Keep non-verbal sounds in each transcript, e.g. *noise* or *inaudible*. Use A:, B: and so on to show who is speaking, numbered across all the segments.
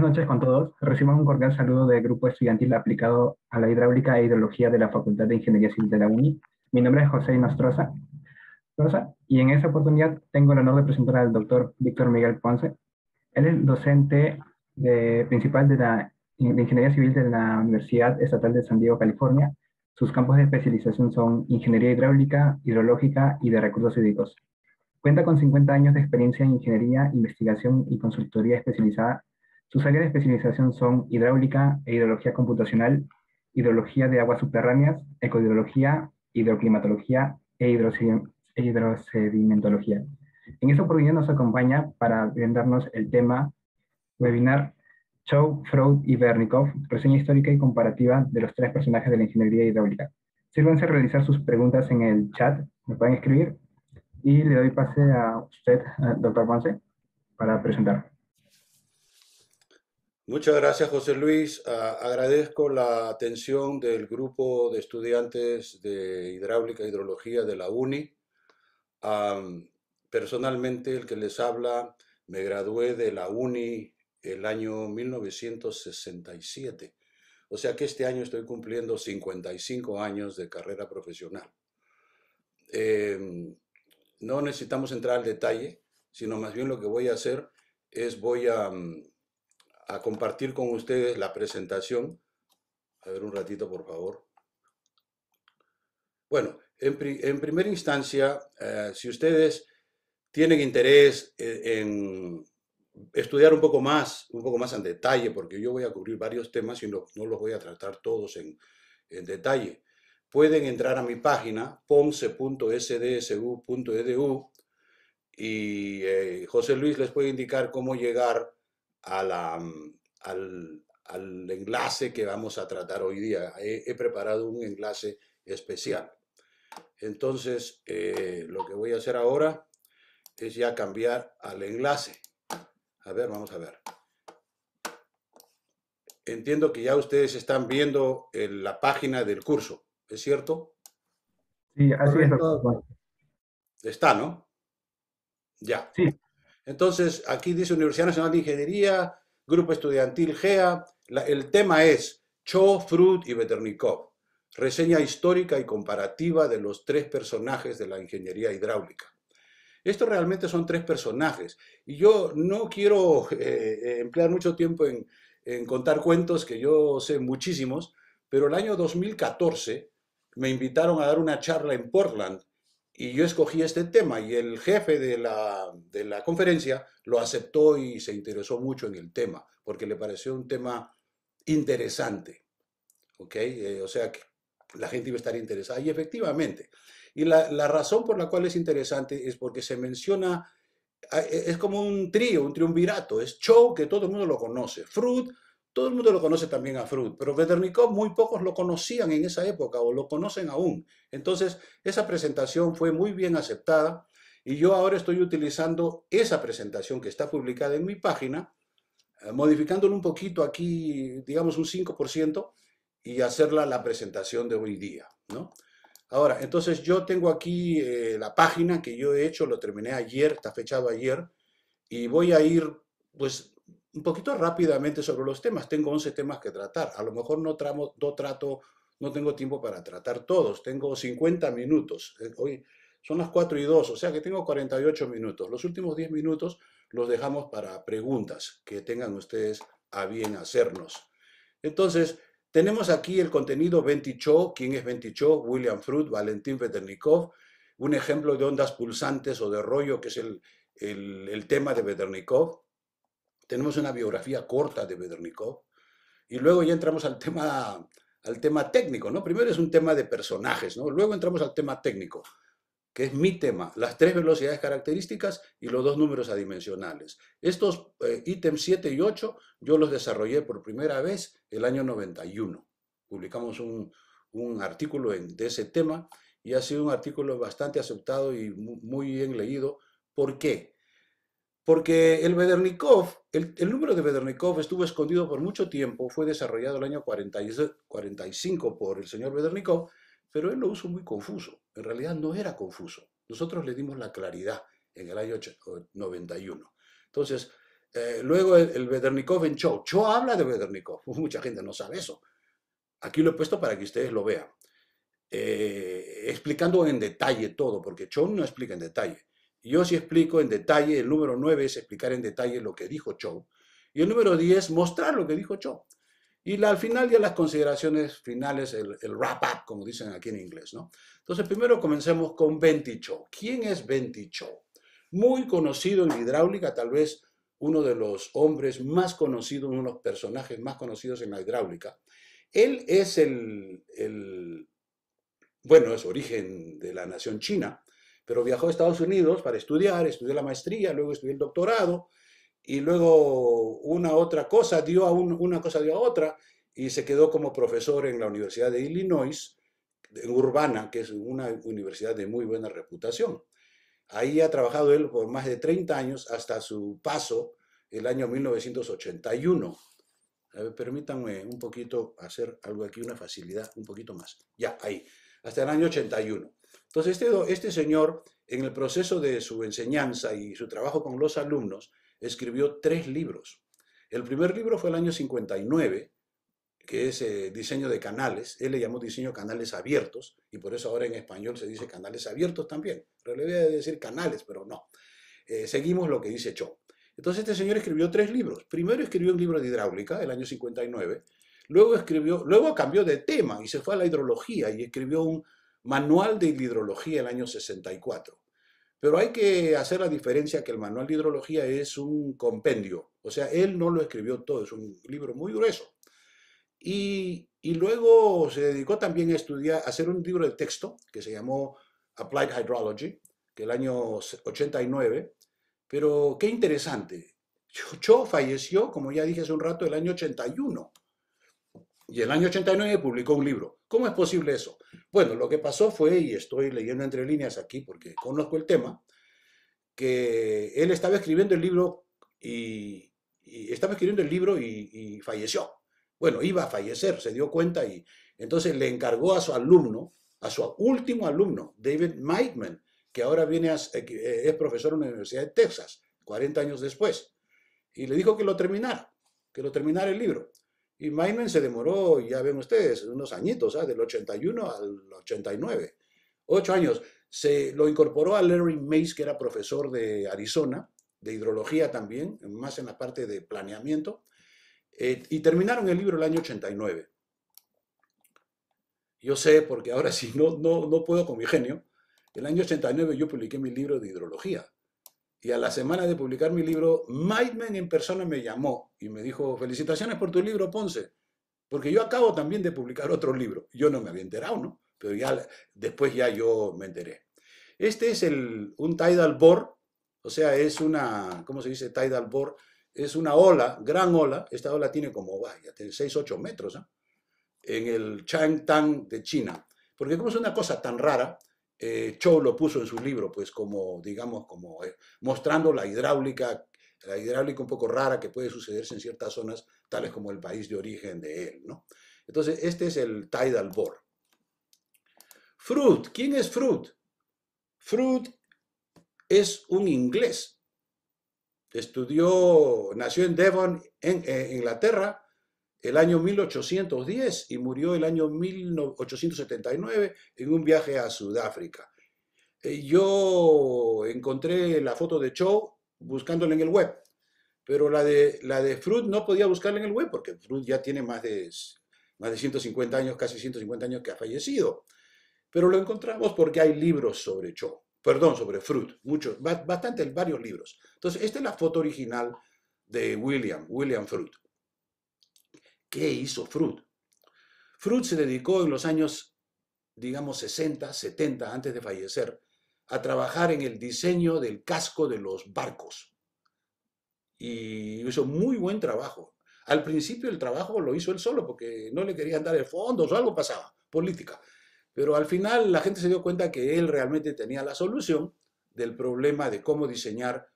A: Buenas noches con todos. Recibimos un cordial saludo del Grupo Estudiantil Aplicado a la Hidráulica e Hidrología de la Facultad de Ingeniería Civil de la UNI. Mi nombre es José Rosa y en esta oportunidad tengo el honor de presentar al doctor Víctor Miguel Ponce. Él es docente principal de la de Ingeniería Civil de la Universidad Estatal de San Diego, California. Sus campos de especialización son Ingeniería Hidráulica, Hidrológica y de Recursos Hídricos. Cuenta con 50 años de experiencia en ingeniería, investigación y consultoría especializada sus áreas de especialización son hidráulica e hidrología computacional, hidrología de aguas subterráneas, ecohidrología, hidroclimatología e, hidrosedimentología. E en esta oportunidad nos acompaña para brindarnos el tema webinar Chow, Freud y Vernikov, reseña histórica y comparativa de los tres personajes de la ingeniería hidráulica. Sírvanse a realizar sus preguntas en el chat, me pueden escribir y le doy pase a usted, eh, doctor Ponce, para presentar.
B: Muchas gracias, José Luis. Ah, agradezco la atención del grupo de estudiantes de hidráulica e hidrología de la UNI. personalmente, el que les habla, me gradué de la UNI el año 1967. O sea que este año estoy cumpliendo 55 años de carrera profesional. Em, no necesitamos entrar al detalle, sino más bien lo que voy a hacer es voy a... Mm, a compartir con ustedes la presentación. A ver un ratito, por favor. Bueno, en, primera instancia, eh, si ustedes tienen interés eh, en, estudiar un poco más, un poco más en detalle, porque yo voy a cubrir varios temas y no, los voy a tratar todos en, en detalle, pueden entrar a mi página ponce.sdsu.edu e y eh, José Luis les puede indicar cómo llegar Mm, al, enlace que vamos a tratar hoy día. He, preparado un enlace especial. Entonces, eh, lo que voy a hacer ahora es ya cambiar al enlace. A ver, vamos a ver. Entiendo que ya ustedes están viendo la página del curso, ¿es cierto?
A: Sí, así es.
B: Está, ¿no? Ya. Sí. Entonces, aquí dice Universidad Nacional de Ingeniería, Grupo Estudiantil GEA, el tema es Cho, Fruit y Veternikov, reseña histórica y comparativa de los tres personajes de la ingeniería hidráulica. Estos realmente son tres personajes y yo no quiero eh, eh, emplear mucho tiempo en contar cuentos que yo sé muchísimos, pero el año 2014 me invitaron a dar una charla en Portland y yo escogí este tema y el jefe de la, de la conferencia lo aceptó y se interesó mucho en el tema, porque le pareció un tema interesante. okay eh, o sea, que la gente iba a estar interesada. Y efectivamente, y la, la razón por la cual es interesante es porque se menciona, e, es como un trío, un triunvirato, es show que todo el mundo lo conoce. Fruit, todo el mundo lo conoce también a Freud, pero Veternikov muy pocos lo conocían en esa época o lo conocen aún. Entonces, esa presentación fue muy bien aceptada y yo ahora estoy utilizando esa presentación que está publicada en mi página, eh, modificándolo un poquito aquí, digamos un 5%, y hacerla la presentación de hoy día, ¿no? Ahora, entonces yo tengo aquí eh, la página que yo he hecho, lo terminé ayer, está fechado ayer, y voy a ir pues un poquito rápidamente sobre los temas. Tengo 11 temas que tratar. A lo mejor no, tramo, no trato, no tengo tiempo para tratar todos. Tengo 50 minutos. Eh, hoy son las 4 y 2, o sea que tengo 48 minutos. Los últimos 10 minutos los dejamos para preguntas que tengan ustedes a bien hacernos. Entonces, tenemos aquí el contenido Venticho. ¿Quién es Venticho? William Fruit, Valentín Veternikov. Un ejemplo de ondas pulsantes o de rollo, que es el, el, el tema de Veternikov tenemos una biografía corta de Bedernikov y luego ya entramos al tema, al tema técnico, ¿no? Primero es un tema de personajes, ¿no? Luego entramos al tema técnico, que es mi tema, las tres velocidades características y los dos números adimensionales. Estos eh, ítems 7 y 8 yo los desarrollé por primera vez el año 91. Publicamos un, un artículo de ese tema y ha sido un artículo bastante aceptado y muy bien leído. ¿Por qué? Porque el Bedernikov, el, número de Bedernikov estuvo escondido por mucho tiempo, fue desarrollado el año 40, 45 por el señor Bedernikov, pero él lo usó muy confuso. En realidad no era confuso. Nosotros le dimos la claridad en el año 91. Entonces, eh, luego el, Bedernikov en Cho. Cho habla de Bedernikov. *laughs* Mucha gente no sabe eso. Aquí lo he puesto para que ustedes lo vean. Eh, explicando en detalle todo, porque Cho no explica en detalle yo sí explico en detalle, el número 9 es explicar en detalle lo que dijo Cho, y el número 10 mostrar lo que dijo Cho. Y al final ya las consideraciones finales, el, wrap-up, como dicen aquí en inglés, ¿no? Entonces primero comencemos con Benti Cho. ¿Quién es Benti Cho? Muy conocido en hidráulica, tal vez uno de los hombres más conocidos, uno de los personajes más conocidos en la hidráulica. Él es el bueno, es origen de la nación china, pero viajó a Estados Unidos para estudiar, estudió la maestría, luego estudió el doctorado, y luego una otra cosa dio a una cosa dio a otra, y se quedó como profesor en la Universidad de Illinois, en Urbana, que es una universidad de muy buena reputación. Ahí ha trabajado él por más de 30 años hasta su paso el año 1981. permítanme un poquito hacer algo aquí, una facilidad un poquito más. Ya, ahí, hasta el año 81. Entonces, este, este, señor, en el proceso de su enseñanza y su trabajo con los alumnos, escribió tres libros. El primer libro fue el año 59, que es eh, diseño de canales. Él le llamó diseño canales abiertos y por eso ahora en español se dice canales abiertos también. Pero le voy a decir canales, pero no. Eh, seguimos lo que dice Cho. Entonces este señor escribió tres libros. Primero escribió un libro de hidráulica el año 59. Luego escribió, luego cambió de tema y se fue a la hidrología y escribió un, Manual de Hidrología el año 64. Pero hay que hacer la diferencia que el Manual de Hidrología es un compendio, o sea, él no lo escribió todo, es un libro muy grueso. Y, luego se dedicó también a estudiar, a hacer un libro de texto que se llamó Applied Hydrology, que el año 89. Pero qué interesante, Cho falleció, como ya dije hace un rato, el año 81. Y el año 89 publicó un libro, ¿Cómo es posible eso? Bueno, lo que pasó fue, y estoy leyendo entre líneas aquí porque conozco el tema, que él estaba escribiendo el libro y, estaba escribiendo el libro y, falleció. Bueno, iba a fallecer, se dio cuenta y entonces le encargó a su alumno, a su último alumno, David Meitman, que ahora viene eh, es profesor en la Universidad de Texas, 40 años después, y le dijo que lo terminara, que lo terminara el libro. Y Maimen se demoró, ya ven ustedes, unos añitos, ¿ah? del 81 al 89. Ocho años. Se lo incorporó a Larry Mays, que era profesor de Arizona, de hidrología también, más en la parte de planeamiento. Eh, y terminaron el libro el año 89. Yo sé, porque ahora sí no, no puedo con mi genio. El año 89 yo publiqué mi libro de hidrología y a la semana de publicar mi libro, Maidman en persona me llamó y me dijo, felicitaciones por tu libro, Ponce, porque yo acabo también de publicar otro libro. Yo no me había enterado, ¿no? Pero ya después ya yo me enteré. Este es el, un tidal bore, o sea, es una, ¿cómo se dice tidal bore? Es una ola, gran ola, esta ola tiene como, vaya, 6, 8 metros, ¿ah? en el Changtang de China. Porque como es una cosa tan rara, eh, Cho lo puso en su libro, pues como, digamos, como eh, mostrando la hidráulica, la hidráulica un poco rara que puede sucederse en ciertas zonas, tales como el país de origen de él, ¿no? Entonces, este es el tidal bore. Fruit, ¿quién es Fruit? Fruit es un inglés. Estudió, nació en Devon, en eh, Inglaterra, el año 1810 y murió el año 1879 en un viaje a Sudáfrica. Eh, yo encontré la foto de Cho buscándola en el web, pero la de, la de Fruit no podía buscarla en el web porque Fruit ya tiene más de, más de 150 años, casi 150 años que ha fallecido. Pero lo encontramos porque hay libros sobre Cho, perdón, sobre Fruit, muchos, bastante, varios libros. Entonces, esta es la foto original de William, William Fruit. ¿Qué hizo Frut? Frut se dedicó en los años, digamos, 60, 70, antes de fallecer, a trabajar en el diseño del casco de los barcos. Y hizo muy buen trabajo. Al principio el trabajo lo hizo él solo porque no le querían dar el fondo, o algo pasaba, política. Pero al final la gente se dio cuenta que él realmente tenía la solución del problema de cómo diseñar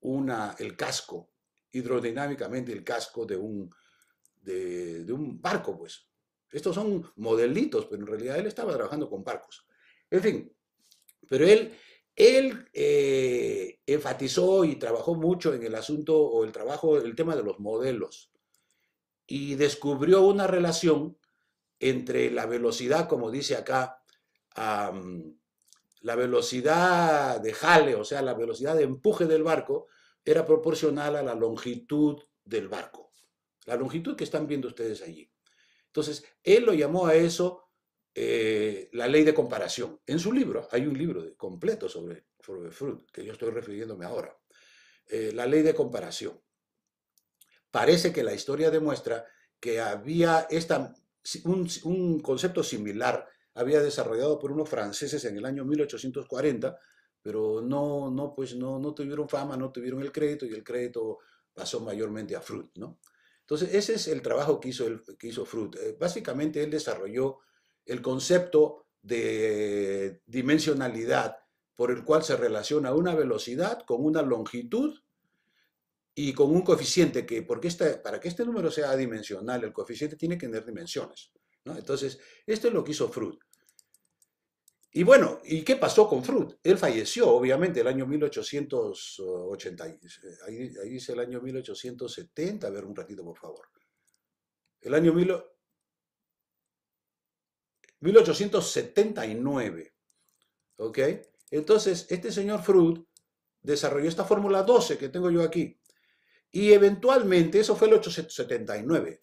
B: una, el casco, hidrodinámicamente el casco de un, de, un barco, pues. Estos son modelitos, pero en realidad él estaba trabajando con barcos. En fin, pero él, él eh, enfatizó y trabajó mucho en el asunto o el trabajo, el tema de los modelos. Y descubrió una relación entre la velocidad, como dice acá, la velocidad de jale, o sea, la velocidad de empuje del barco, era proporcional a la longitud del barco la longitud que están viendo ustedes allí. Entonces, él lo llamó a eso eh, la ley de comparación. En su libro, hay un libro completo sobre, sobre Freud, que yo estoy refiriéndome ahora. Eh, la ley de comparación. Parece que la historia demuestra que había esta, un, un, concepto similar, había desarrollado por unos franceses en el año 1840, pero no, no, pues no, no tuvieron fama, no tuvieron el crédito y el crédito pasó mayormente a fruit ¿no? Entonces, ese es el trabajo que hizo, el, Fruit. Eh, básicamente, él desarrolló el concepto de dimensionalidad por el cual se relaciona una velocidad con una longitud y con un coeficiente que, porque para que este número sea adimensional, el coeficiente tiene que tener dimensiones. Entonces, esto es lo que hizo Fruit. Y bueno, ¿y qué pasó con Fruit? Él falleció, obviamente, el año 1880, eh, ahí, dice el año 1870, a ver un ratito, por favor. El año 1879, ¿ok? Entonces, este señor Fruit desarrolló esta fórmula 12 que tengo yo aquí. Y eventualmente, eso fue el 879.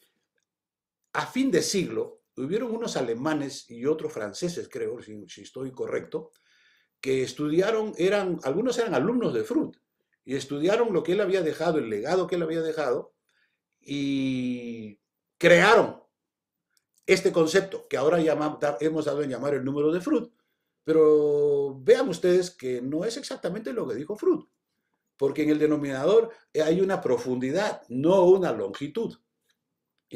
B: A fin de siglo, hubieron unos alemanes y otros franceses, creo, si, estoy correcto, que estudiaron, eran, algunos eran alumnos de frut y estudiaron lo que él había dejado, el legado que él había dejado, y crearon este concepto que ahora llamamos, hemos dado en llamar el número de frut Pero vean ustedes que no es exactamente lo que dijo frut porque en el denominador hay una profundidad, no una longitud.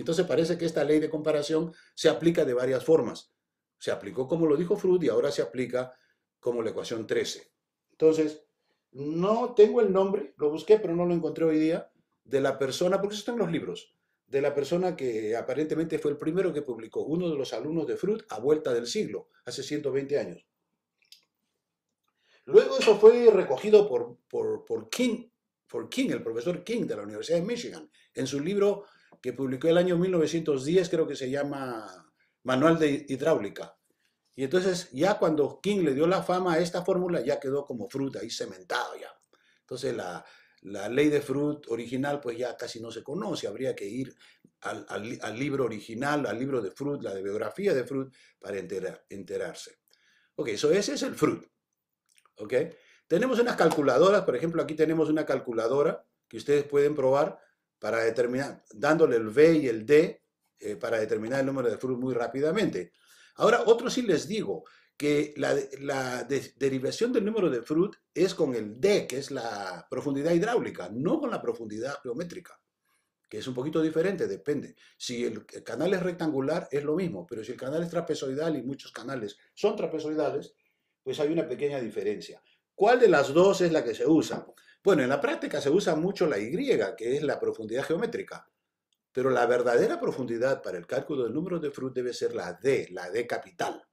B: Entonces parece que esta ley de comparación se aplica de varias formas. Se aplicó como lo dijo Freud y ahora se aplica como la ecuación 13. Entonces, no tengo el nombre, lo busqué pero no lo encontré hoy día, de la persona, porque eso está en los libros, de la persona que aparentemente fue el primero que publicó, uno de los alumnos de Freud a vuelta del siglo, hace 120 años. Luego eso fue recogido por, por King, por King, el profesor King de la Universidad de Michigan, en su libro que publicó el año 1910, creo que se llama Manual de Hidráulica. Y entonces ya cuando King le dio la fama a esta fórmula, ya quedó como fruta ahí cementado ya. Entonces la, ley de Fruit original pues ya casi no se conoce, habría que ir al, libro original, al libro de Fruit, la de biografía de Fruit, para enterarse. Ok, eso ese es el Fruit. Ok, tenemos unas calculadoras, por ejemplo aquí tenemos una calculadora que ustedes pueden probar para determinar, dándole el V y el D eh, para determinar el número de frutos muy rápidamente. Ahora, otro sí les digo que la, derivación del número de Fruit es con el D, que es la profundidad hidráulica, no con la profundidad geométrica, que es un poquito diferente, depende. Si el canal es rectangular, es lo mismo, pero si el canal es trapezoidal y muchos canales son trapezoidales, pues hay una pequeña diferencia. ¿Cuál de las dos es la que se usa? Bueno, en la práctica se usa mucho la Y, que es la profundidad geométrica, pero la verdadera profundidad para el cálculo de números de Fruit debe ser la D, la D capital.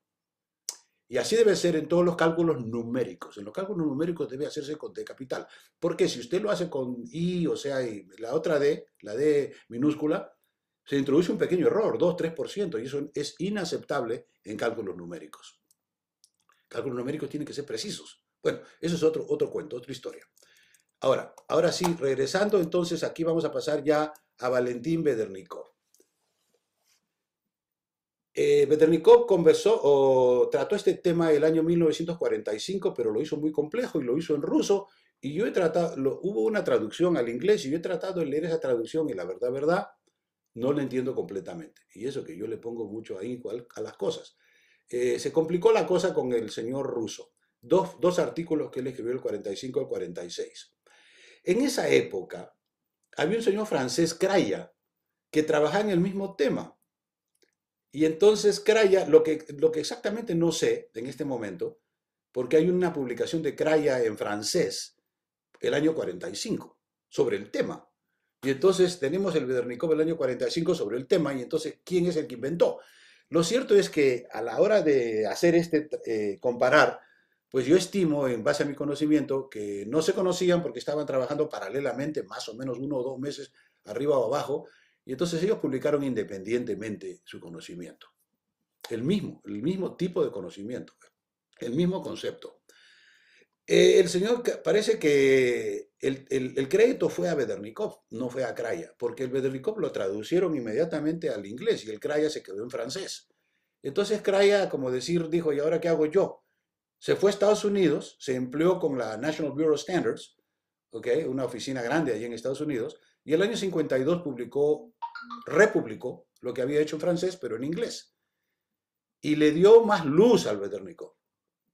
B: Y así debe ser en todos los cálculos numéricos. En los cálculos numéricos debe hacerse con D capital. Porque si usted lo hace con I, o sea, la otra D, la D minúscula, se introduce un pequeño error, 2-3%, y eso es inaceptable en cálculos numéricos. Cálculos numéricos tienen que ser precisos. Bueno, eso es otro, otro cuento, otra historia. Ahora, ahora sí, regresando entonces, aquí vamos a pasar ya a Valentín Bedernikov. Eh, Bedernikov conversó o trató este tema el año 1945, pero lo hizo muy complejo y lo hizo en ruso. Y yo he tratado, hubo una traducción al inglés y yo he tratado de leer esa traducción y la verdad, verdad, no la entiendo completamente. Y eso que yo le pongo mucho ahí a las cosas. Eh, se complicó la cosa con el señor ruso. Dos, dos artículos que él escribió el 45 al 46. En esa época había un señor francés, Craya, que trabajaba en el mismo tema. Y entonces Craya, lo que, exactamente no sé en este momento, porque hay una publicación de Craya en francés, el año 45, sobre el tema. Y entonces tenemos el Vedernikov del año 45 sobre el tema, y entonces, ¿quién es el que inventó? Lo cierto es que a la hora de hacer este, eh, comparar pues yo estimo, en base a mi conocimiento, que no se conocían porque estaban trabajando paralelamente, más o menos uno o dos meses arriba o abajo, y entonces ellos publicaron independientemente su conocimiento. El mismo, el mismo tipo de conocimiento, el mismo concepto. Eh, el señor, parece que el, el, crédito fue a Bedernikov, no fue a Kraya, porque el Bedernikov lo traducieron inmediatamente al inglés y el Kraya se quedó en francés. Entonces Kraya, como decir, dijo, ¿y ahora qué hago yo? Se fue a Estados Unidos, se empleó con la National Bureau of Standards, una oficina grande allí en Estados Unidos, y el año 52 publicó, republicó lo que había hecho en francés, pero en inglés. Y le dio más luz al Bedernikov.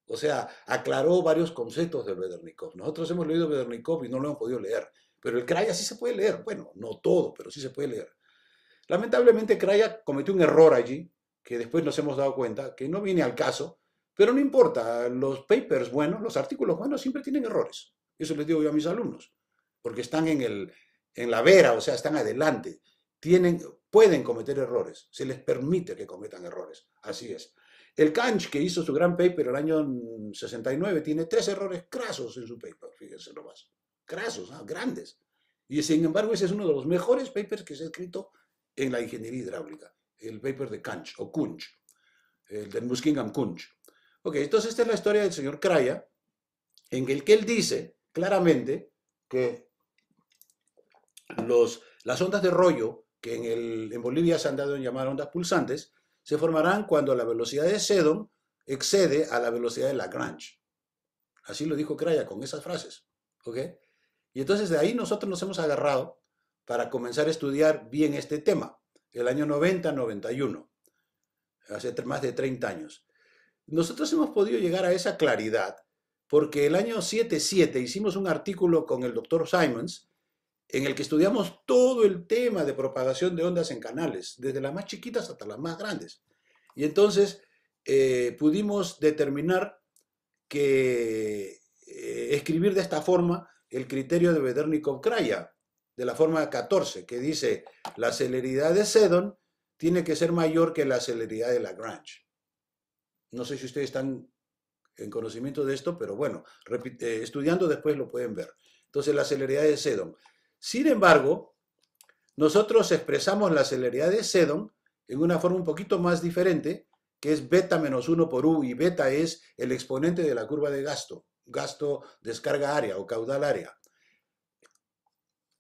B: O sea, aclaró varios conceptos del Bedernikov. Nosotros hemos leído Bedernikov y no lo hemos podido leer. Pero el Kraya sí se puede leer. Bueno, no todo, pero sí se puede leer. Lamentablemente, Kraya cometió un error allí, que después nos hemos dado cuenta, que no viene al caso, pero no importa, los papers buenos, los artículos buenos siempre tienen errores. Eso les digo yo a mis alumnos, porque están en, el, en la vera, o sea, están adelante. Tienen, pueden cometer errores, se les permite que cometan errores. Así es. El Kanch, que hizo su gran paper el año 69, tiene tres errores crasos en su paper, fíjense nomás. Crasos, ah, grandes. Y sin embargo, ese es uno de los mejores papers que se ha escrito en la ingeniería hidráulica, el paper de Kanch o Kunch, el de Muskingum Kunch. Ok, entonces esta es la historia del señor Craya, en el que él dice claramente que los, las ondas de rollo que en, el, en Bolivia se han dado en llamar ondas pulsantes, se formarán cuando la velocidad de Sedon excede a la velocidad de Lagrange. Así lo dijo Kraya con esas frases. ¿ok? Y entonces de ahí nosotros nos hemos agarrado para comenzar a estudiar bien este tema, el año 90-91, hace más de 30 años. Nosotros hemos podido llegar a esa claridad porque el año 77 hicimos un artículo con el doctor Simons en el que estudiamos todo el tema de propagación de ondas en canales, desde las más chiquitas hasta las más grandes. Y entonces eh, pudimos determinar que eh, escribir de esta forma el criterio de Bedernikov-Kraya, de la forma 14, que dice la celeridad de Sedon tiene que ser mayor que la celeridad de Lagrange. No sé si ustedes están en conocimiento de esto, pero bueno, eh, estudiando después lo pueden ver. Entonces, la celeridad de Sedon. Sin embargo, nosotros expresamos la celeridad de Sedon en una forma un poquito más diferente, que es beta menos 1 por U, y beta es el exponente de la curva de gasto, gasto descarga área o caudal área.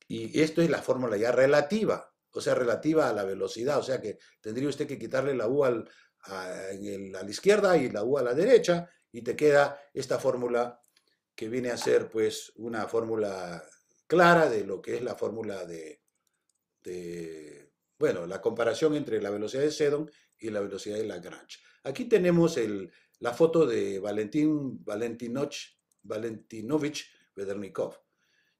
B: Y esto es la fórmula ya relativa, o sea, relativa a la velocidad, o sea que tendría usted que quitarle la U al, a, la izquierda y la U a la derecha, y te queda esta fórmula que viene a ser pues una fórmula clara de lo que es la fórmula de, bueno, la comparación entre la velocidad de Sedon y la velocidad de Lagrange. Aquí tenemos la foto de Valentín Valentinovich, Valentinovich Vedernikov.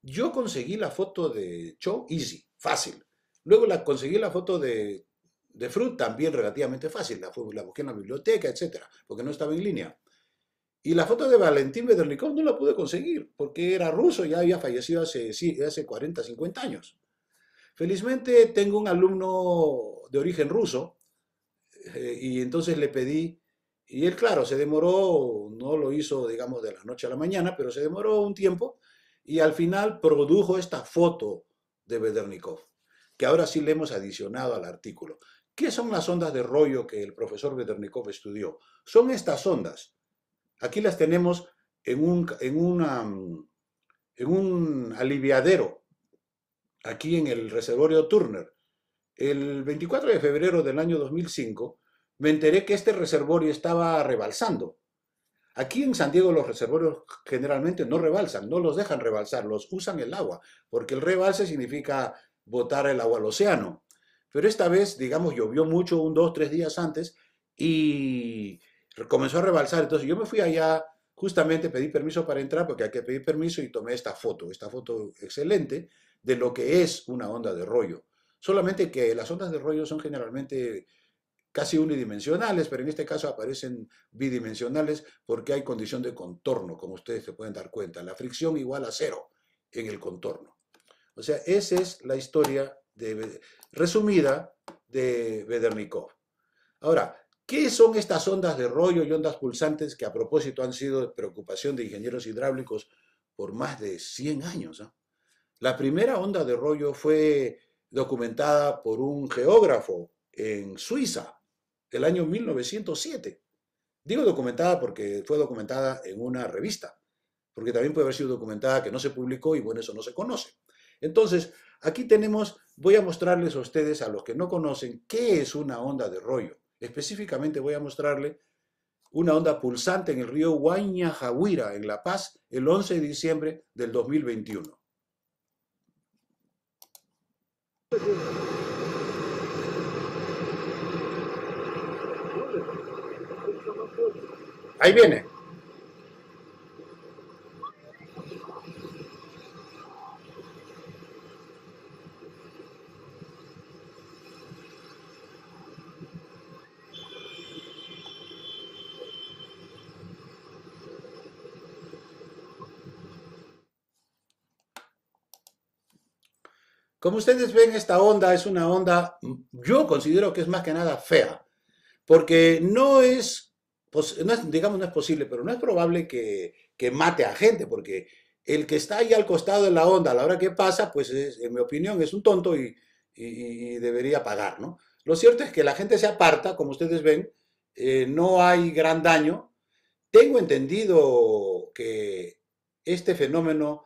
B: Yo conseguí la foto de Cho Easy, fácil. Luego la, conseguí la foto de de fruta también relativamente fácil, la, busqué en la biblioteca, etcétera, porque no estaba en línea. Y la foto de Valentín Bedernikov no la pude conseguir, porque era ruso, ya había fallecido hace, sí, hace 40, 50 años. Felizmente tengo un alumno de origen ruso, eh, y entonces le pedí, y él claro, se demoró, no lo hizo digamos de la noche a la mañana, pero se demoró un tiempo, y al final produjo esta foto de Bedernikov, que ahora sí le hemos adicionado al artículo. ¿Qué son las ondas de rollo que el profesor Veternikov estudió? Son estas ondas. Aquí las tenemos en un, en una, en un aliviadero, aquí en el reservorio Turner. El 24 de febrero del año 2005 me enteré que este reservorio estaba rebalsando. Aquí en San Diego los reservorios generalmente no rebalsan, no los dejan rebalsar, los usan el agua, porque el rebalse significa botar el agua al océano. Pero esta vez, digamos, llovió mucho, un, dos, tres días antes, y comenzó a rebalsar. Entonces yo me fui allá, justamente pedí permiso para entrar, porque hay que pedir permiso, y tomé esta foto, esta foto excelente, de lo que es una onda de rollo. Solamente que las ondas de rollo son generalmente casi unidimensionales, pero en este caso aparecen bidimensionales porque hay condición de contorno, como ustedes se pueden dar cuenta. La fricción igual a cero en el contorno. O sea, esa es la historia resumida de Vedernikov. Ahora, ¿qué son estas ondas de rollo y ondas pulsantes que a propósito han sido preocupación de ingenieros hidráulicos por más de 100 años? Ah? La primera onda de rollo fue documentada por un geógrafo en Suiza, el año 1907. Digo documentada porque fue documentada en una revista, porque también puede haber sido documentada que no se publicó y bueno, eso no se conoce. Entonces, Aquí tenemos, voy a mostrarles a ustedes, a los que no conocen, qué es una onda de rollo. Específicamente voy a mostrarle una onda pulsante en el río Guañajahuira, en La Paz, el 11 de diciembre del 2021. Ahí viene. Como ustedes ven, esta onda es una onda, yo considero que es más que nada fea, porque no es, digamos, no es posible, pero no es probable que, mate a gente, porque el que está ahí al costado de la onda a la hora que pasa, pues en mi opinión es un tonto y, debería pagar, ¿no? Lo cierto es que la gente se aparta, como ustedes ven, eh, no hay gran daño. Tengo entendido que este fenómeno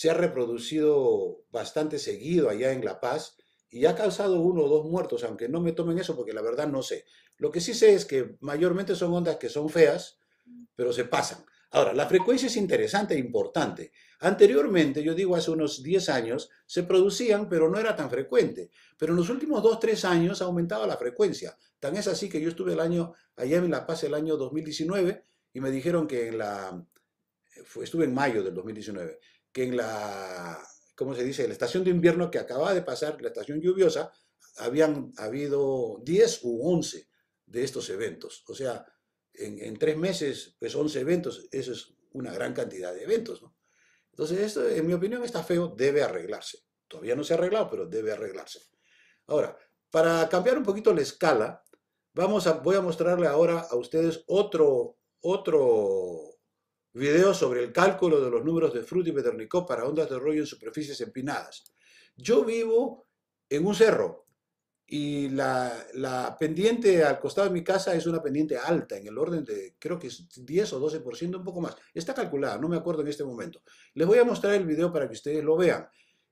B: se ha reproducido bastante seguido allá en La Paz y ha causado uno o dos muertos, aunque no me tomen eso porque la verdad no sé. Lo que sí sé es que mayormente son ondas que son feas, pero se pasan. Ahora, la frecuencia es interesante e importante. Anteriormente, yo digo hace unos 10 años, se producían, pero no era tan frecuente. Pero en los últimos 2, 3 años ha aumentado la frecuencia. Tan es así que yo estuve el año, allá en La Paz el año 2019 y me dijeron que en la... Eh, estuve en mayo del 2019 en la, ¿cómo se dice?, la estación de invierno que acaba de pasar, la estación lluviosa, habían habido 10 u 11 de estos eventos. O sea, en, tres meses, pues 11 eventos, eso es una gran cantidad de eventos, ¿no? Entonces, esto, en mi opinión, está feo, debe arreglarse. Todavía no se ha arreglado, pero debe arreglarse. Ahora, para cambiar un poquito la escala, vamos a, voy a mostrarle ahora a ustedes otro, otro video sobre el cálculo de los números de frut y Bedernico para ondas de rollo en superficies empinadas. Yo vivo en un cerro y la, pendiente al costado de mi casa es una pendiente alta, en el orden de creo que es 10 o 12%, un poco más. Está calculada, no me acuerdo en este momento. Les voy a mostrar el video para que ustedes lo vean.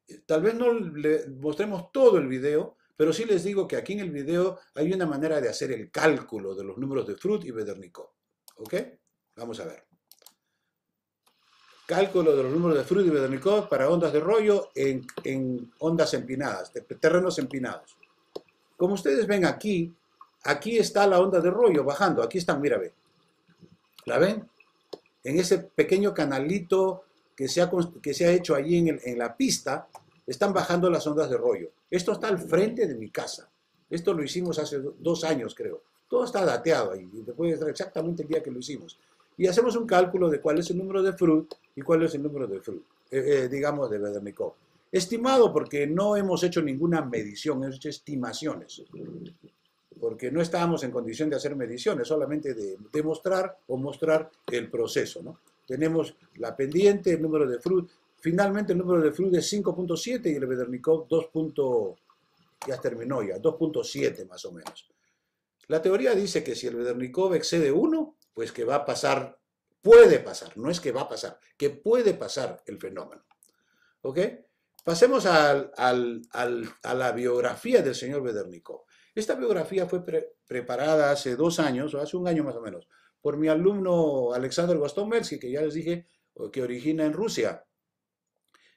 B: Eh, tal vez no le mostremos todo el video, pero sí les digo que aquí en el video hay una manera de hacer el cálculo de los números de frut y Bedernicó. ¿Ok? Vamos a ver cálculo de los números de Fruit y Bedernikov para ondas de rollo en, ondas empinadas, de terrenos empinados. Como ustedes ven aquí, aquí está la onda de rollo bajando, aquí están, mira, ve. ¿La ven? En ese pequeño canalito que se ha, hecho allí en, la pista, están bajando las ondas de rollo. Esto está al frente de mi casa. Esto lo hicimos hace dos años, creo. Todo está dateado ahí. Te puedes exactamente el día que lo hicimos y hacemos un cálculo de cuál es el número de Fruit y cuál es el número de Fruit, eh, eh, digamos, de Bedernikov. Estimado porque no hemos hecho ninguna medición, hemos hecho estimaciones, porque no estábamos en condición de hacer mediciones, solamente de demostrar o mostrar el proceso. Tenemos la pendiente, el número de Fruit, finalmente el número de Fruit es 5.7 y el Bedernikov 2. ya terminó ya, 2.7 más o menos. La teoría dice que si el Bedernikov excede 1, pues que va a pasar, puede pasar, no es que va a pasar, que puede pasar el fenómeno. ¿Ok? Pasemos a la biografía del señor Bedernikov. Esta biografía fue preparada hace dos años, o hace un año más o menos, por mi alumno Alexander Gastón que ya les dije que origina en Rusia.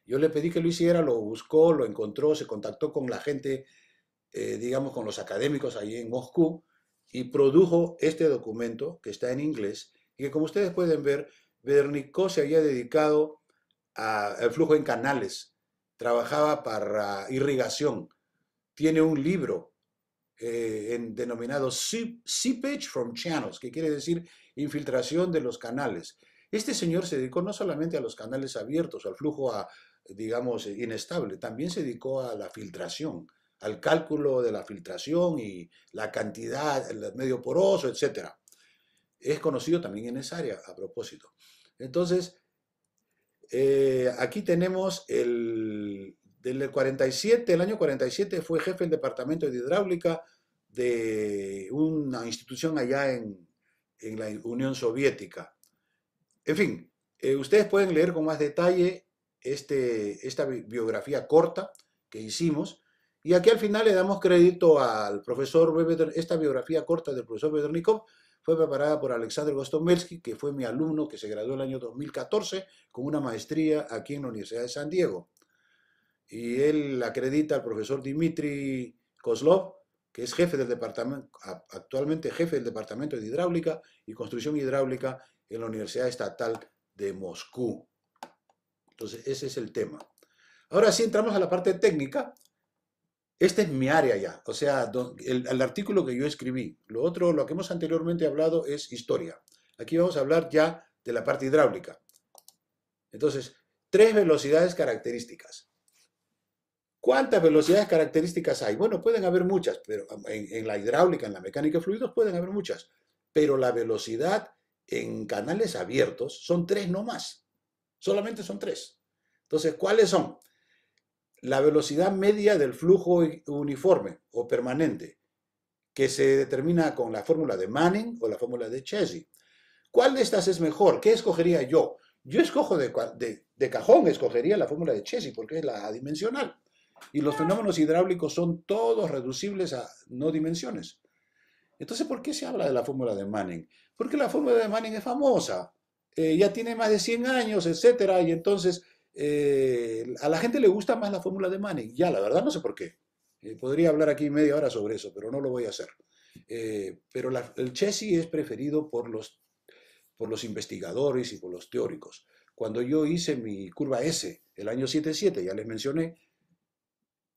B: Yo le pedí que lo hiciera, lo buscó, lo encontró, se contactó con la gente, eh, digamos, con los académicos ahí en Moscú, y produjo este documento que está en inglés y que como ustedes pueden ver, Bernicó se había dedicado al flujo en canales, trabajaba para irrigación, tiene un libro eh, denominado Seepage from Channels, que quiere decir infiltración de los canales. Este señor se dedicó no solamente a los canales abiertos, al flujo, a, digamos, inestable, también se dedicó a la filtración al cálculo de la filtración y la cantidad, el medio poroso, etc. Es conocido también en esa área, a propósito. Entonces, eh, aquí tenemos el del 47, el año 47 fue jefe del departamento de hidráulica de una institución allá en, la Unión Soviética. En fin, eh, ustedes pueden leer con más detalle este, esta biografía corta que hicimos y aquí al final le damos crédito al profesor Esta biografía corta del profesor Bedernikov fue preparada por Alexander Gostomelsky, que fue mi alumno que se graduó el año 2014 con una maestría aquí en la Universidad de San Diego. Y él acredita al profesor Dimitri Kozlov, que es jefe del departamento, actualmente jefe del Departamento de Hidráulica y Construcción Hidráulica en la Universidad Estatal de Moscú. Entonces, ese es el tema. Ahora sí entramos a la parte técnica, esta es mi área ya, o sea, el, artículo que yo escribí. Lo otro, lo que hemos anteriormente hablado es historia. Aquí vamos a hablar ya de la parte hidráulica. Entonces, tres velocidades características. ¿Cuántas velocidades características hay? Bueno, pueden haber muchas, pero en, en la hidráulica, en la mecánica de fluidos, pueden haber muchas. Pero la velocidad en canales abiertos son tres no más. Solamente son tres. Entonces, ¿cuáles son? la velocidad media del flujo uniforme o permanente, que se determina con la fórmula de Manning o la fórmula de Chezy ¿Cuál de estas es mejor? ¿Qué escogería yo? Yo escojo de, cajón, escogería la fórmula de Chezy porque es la adimensional. Y los fenómenos hidráulicos son todos reducibles a no dimensiones. Entonces, ¿por qué se habla de la fórmula de Manning? Porque la fórmula de Manning es famosa, eh, ya tiene más de 100 años, etc. y entonces eh, a la gente le gusta más la fórmula de Manning. Ya, la verdad no sé por qué. Eh, podría hablar aquí media hora sobre eso, pero no lo voy a hacer. Eh, pero el Chessie es preferido por los, por los investigadores y por los teóricos. Cuando yo hice mi curva S, el año 77, ya les mencioné,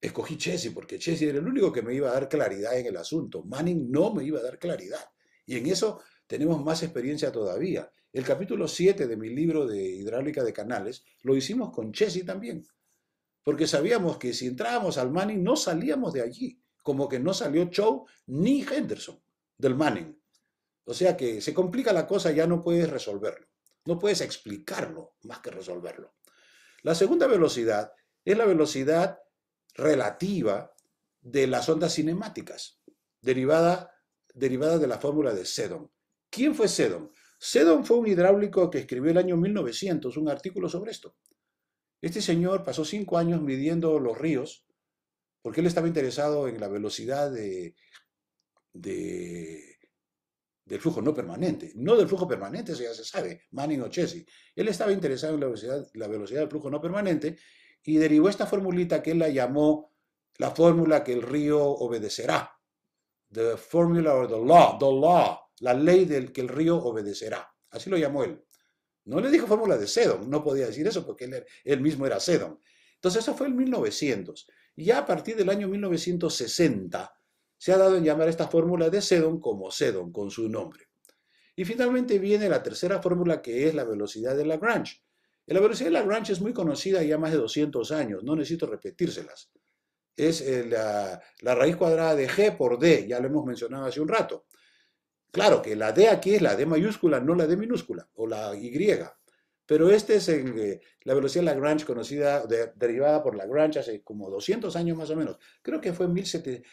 B: escogí Chessie porque Chessie era el único que me iba a dar claridad en el asunto. Manning no me iba a dar claridad. Y en eso tenemos más experiencia todavía. El capítulo 7 de mi libro de hidráulica de canales lo hicimos con Chesi también, porque sabíamos que si entrábamos al Manning no salíamos de allí, como que no salió Chow ni Henderson del Manning. O sea que se complica la cosa, ya no puedes resolverlo, no puedes explicarlo más que resolverlo. La segunda velocidad es la velocidad relativa de las ondas cinemáticas, derivada, derivada de la fórmula de Sedon. ¿Quién fue Sedon? Sedon fue un hidráulico que escribió el año 1900 un artículo sobre esto. Este señor pasó cinco años midiendo los ríos porque él estaba interesado en la velocidad de, del flujo no permanente. No del flujo permanente, ya se sabe, Manning o Chesney. Él estaba interesado en la velocidad, la velocidad del flujo no permanente y derivó esta formulita que él la llamó la fórmula que el río obedecerá. The formula or the law, the law la ley del que el río obedecerá. Así lo llamó él. No le dijo fórmula de Sedon, no podía decir eso porque él, mismo era Sedon. Entonces eso fue en 1900. Y ya a partir del año 1960 se ha dado en llamar esta fórmula de Sedon como Sedon, con su nombre. Y finalmente viene la tercera fórmula que es la velocidad de Lagrange. La velocidad de Lagrange es muy conocida ya más de 200 años, no necesito repetírselas. Es eh, la, la raíz cuadrada de g por d, ya lo hemos mencionado hace un rato. Claro que la D aquí es la D mayúscula, no la D minúscula, o la Y. Pero este es eh, la velocidad Lagrange conocida, derivada por Lagrange hace como 200 años más o menos. Creo que fue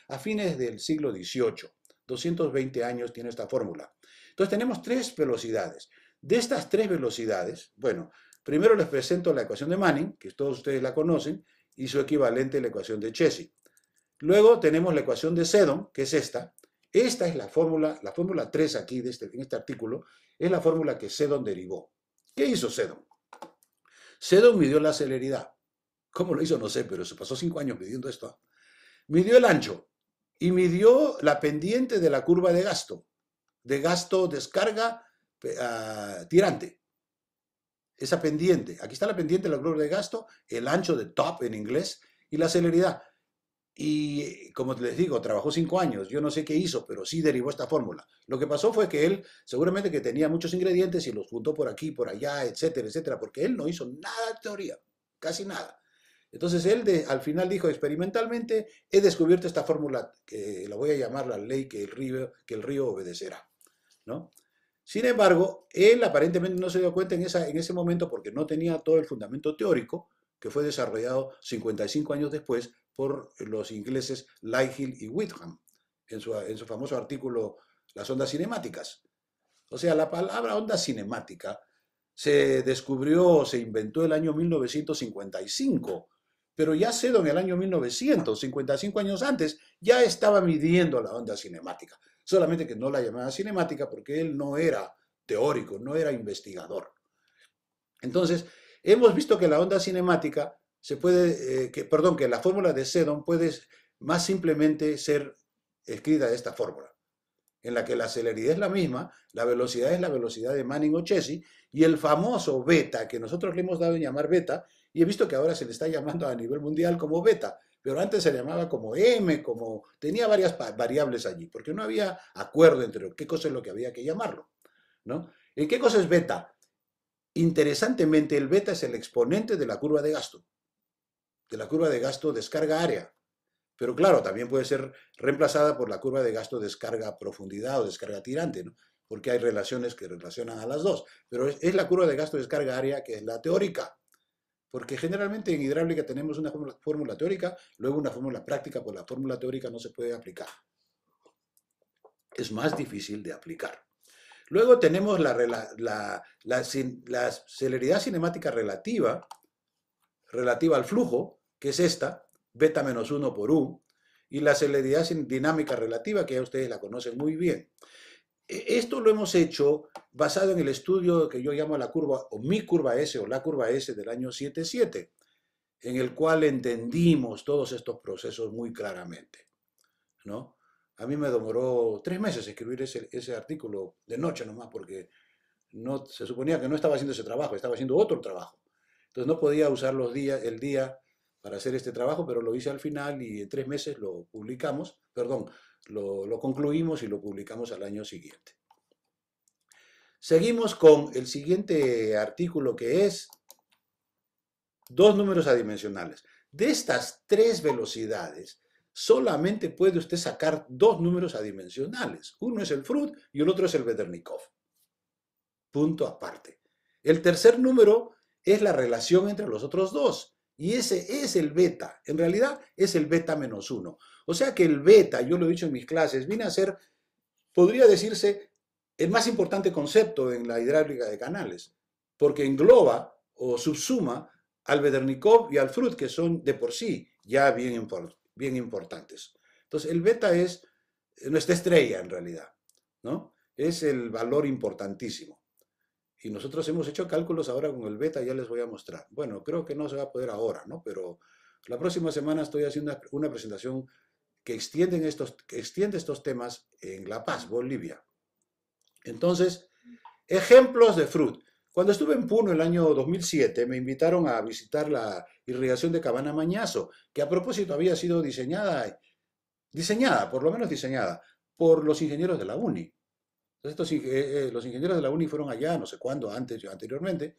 B: a fines del siglo XVIII. 220 años tiene esta fórmula. Entonces tenemos tres velocidades. De estas tres velocidades, bueno, primero les presento la ecuación de Manning, que todos ustedes la conocen, y su equivalente a la ecuación de Chezy. Luego tenemos la ecuación de Sedon, que es esta, esta es la fórmula, la fórmula 3 aquí de este, en este artículo, es la fórmula que Sedon derivó. ¿Qué hizo Sedon? Sedon midió la celeridad. ¿Cómo lo hizo? No sé, pero se pasó cinco años midiendo esto. Midió el ancho y midió la pendiente de la curva de gasto, de gasto, descarga, ah, tirante. Esa pendiente. Aquí está la pendiente de la curva de gasto, el ancho de top en inglés y la celeridad y como les digo, trabajó cinco años. Yo no sé qué hizo, pero sí derivó esta fórmula. Lo que pasó fue que él seguramente que tenía muchos ingredientes y los juntó por aquí, por allá, etcétera, etcétera, porque él no hizo nada de teoría, casi nada. Entonces él de, al final dijo, experimentalmente he descubierto esta fórmula, que la voy a llamar la ley que el río, que el río obedecerá. ¿no? Sin embargo, él aparentemente no se dio cuenta en, esa, en ese momento porque no tenía todo el fundamento teórico que fue desarrollado 55 años después por los ingleses Lighthill y Whitham, en su, en su famoso artículo Las ondas cinemáticas. O sea, la palabra onda cinemática se descubrió, se inventó el año 1955, pero ya cedo en el año 1955 años antes, ya estaba midiendo la onda cinemática, solamente que no la llamaba cinemática porque él no era teórico, no era investigador. Entonces, hemos visto que la onda cinemática se puede, eh, que, perdón, que la fórmula de Sedon puede más simplemente ser escrita de esta fórmula, en la que la celeridad es la misma, la velocidad es la velocidad de Manning o Chessy, y el famoso beta, que nosotros le hemos dado en llamar beta, y he visto que ahora se le está llamando a nivel mundial como beta, pero antes se llamaba como M, como tenía varias variables allí, porque no había acuerdo entre qué cosa es lo que había que llamarlo. ¿no? ¿Y qué cosa es beta? Interesantemente, el beta es el exponente de la curva de gasto de la curva de gasto descarga área. Pero claro, también puede ser reemplazada por la curva de gasto descarga profundidad o descarga tirante, ¿no? porque hay relaciones que relacionan a las dos. Pero es, la curva de gasto descarga área que es la teórica. Porque generalmente en hidráulica tenemos una fórmula, teórica, luego una fórmula práctica, pues la fórmula teórica no se puede aplicar. Es más difícil de aplicar. Luego tenemos la, la celeridad cinemática relativa, relativa al flujo, que es esta, beta menos 1 por u, y la celeridad sin dinámica relativa, que ya ustedes la conocen muy bien. E, esto lo hemos hecho basado en el estudio que yo llamo la curva, o mi curva S, o la curva S del año 77, en el cual entendimos todos estos procesos muy claramente. ¿no? A mí me demoró tres meses escribir ese, artículo, de noche nomás, porque no, se suponía que no estaba haciendo ese trabajo, estaba haciendo otro trabajo. Entonces no podía usar los días, el día para hacer este trabajo, pero lo hice al final y en tres meses lo publicamos, perdón, lo, concluimos y lo publicamos al año siguiente. Seguimos con el siguiente artículo que es dos números adimensionales. De estas tres velocidades, solamente puede usted sacar dos números adimensionales. Uno es el Fruit y el otro es el Vedernikov. Punto aparte. El tercer número es la relación entre los otros dos. Y ese es el beta. En realidad es el beta menos uno. O sea que el beta, yo lo he dicho en mis clases, viene a ser, podría decirse, el más importante concepto en la hidráulica de canales, porque engloba o subsuma al Bedernikov y al frut, que son de por sí ya bien, bien importantes. Entonces, el beta es eh, nuestra estrella en realidad, ¿no? Es el valor importantísimo. Y nosotros hemos hecho cálculos ahora con el beta, ya les voy a mostrar. Bueno, creo que no se va a poder ahora, ¿no? Pero la próxima semana estoy haciendo una, presentación que, estos, que extiende estos temas en La Paz, Bolivia. Entonces, ejemplos de fruit. Cuando estuve en Puno el año 2007, me invitaron a visitar la irrigación de Cabana Mañazo, que a propósito había sido diseñada, diseñada, por lo menos diseñada, por los ingenieros de la UNI. Entonces eh, eh, los ingenieros de la UNI fueron allá, no sé cuándo, antes o anteriormente,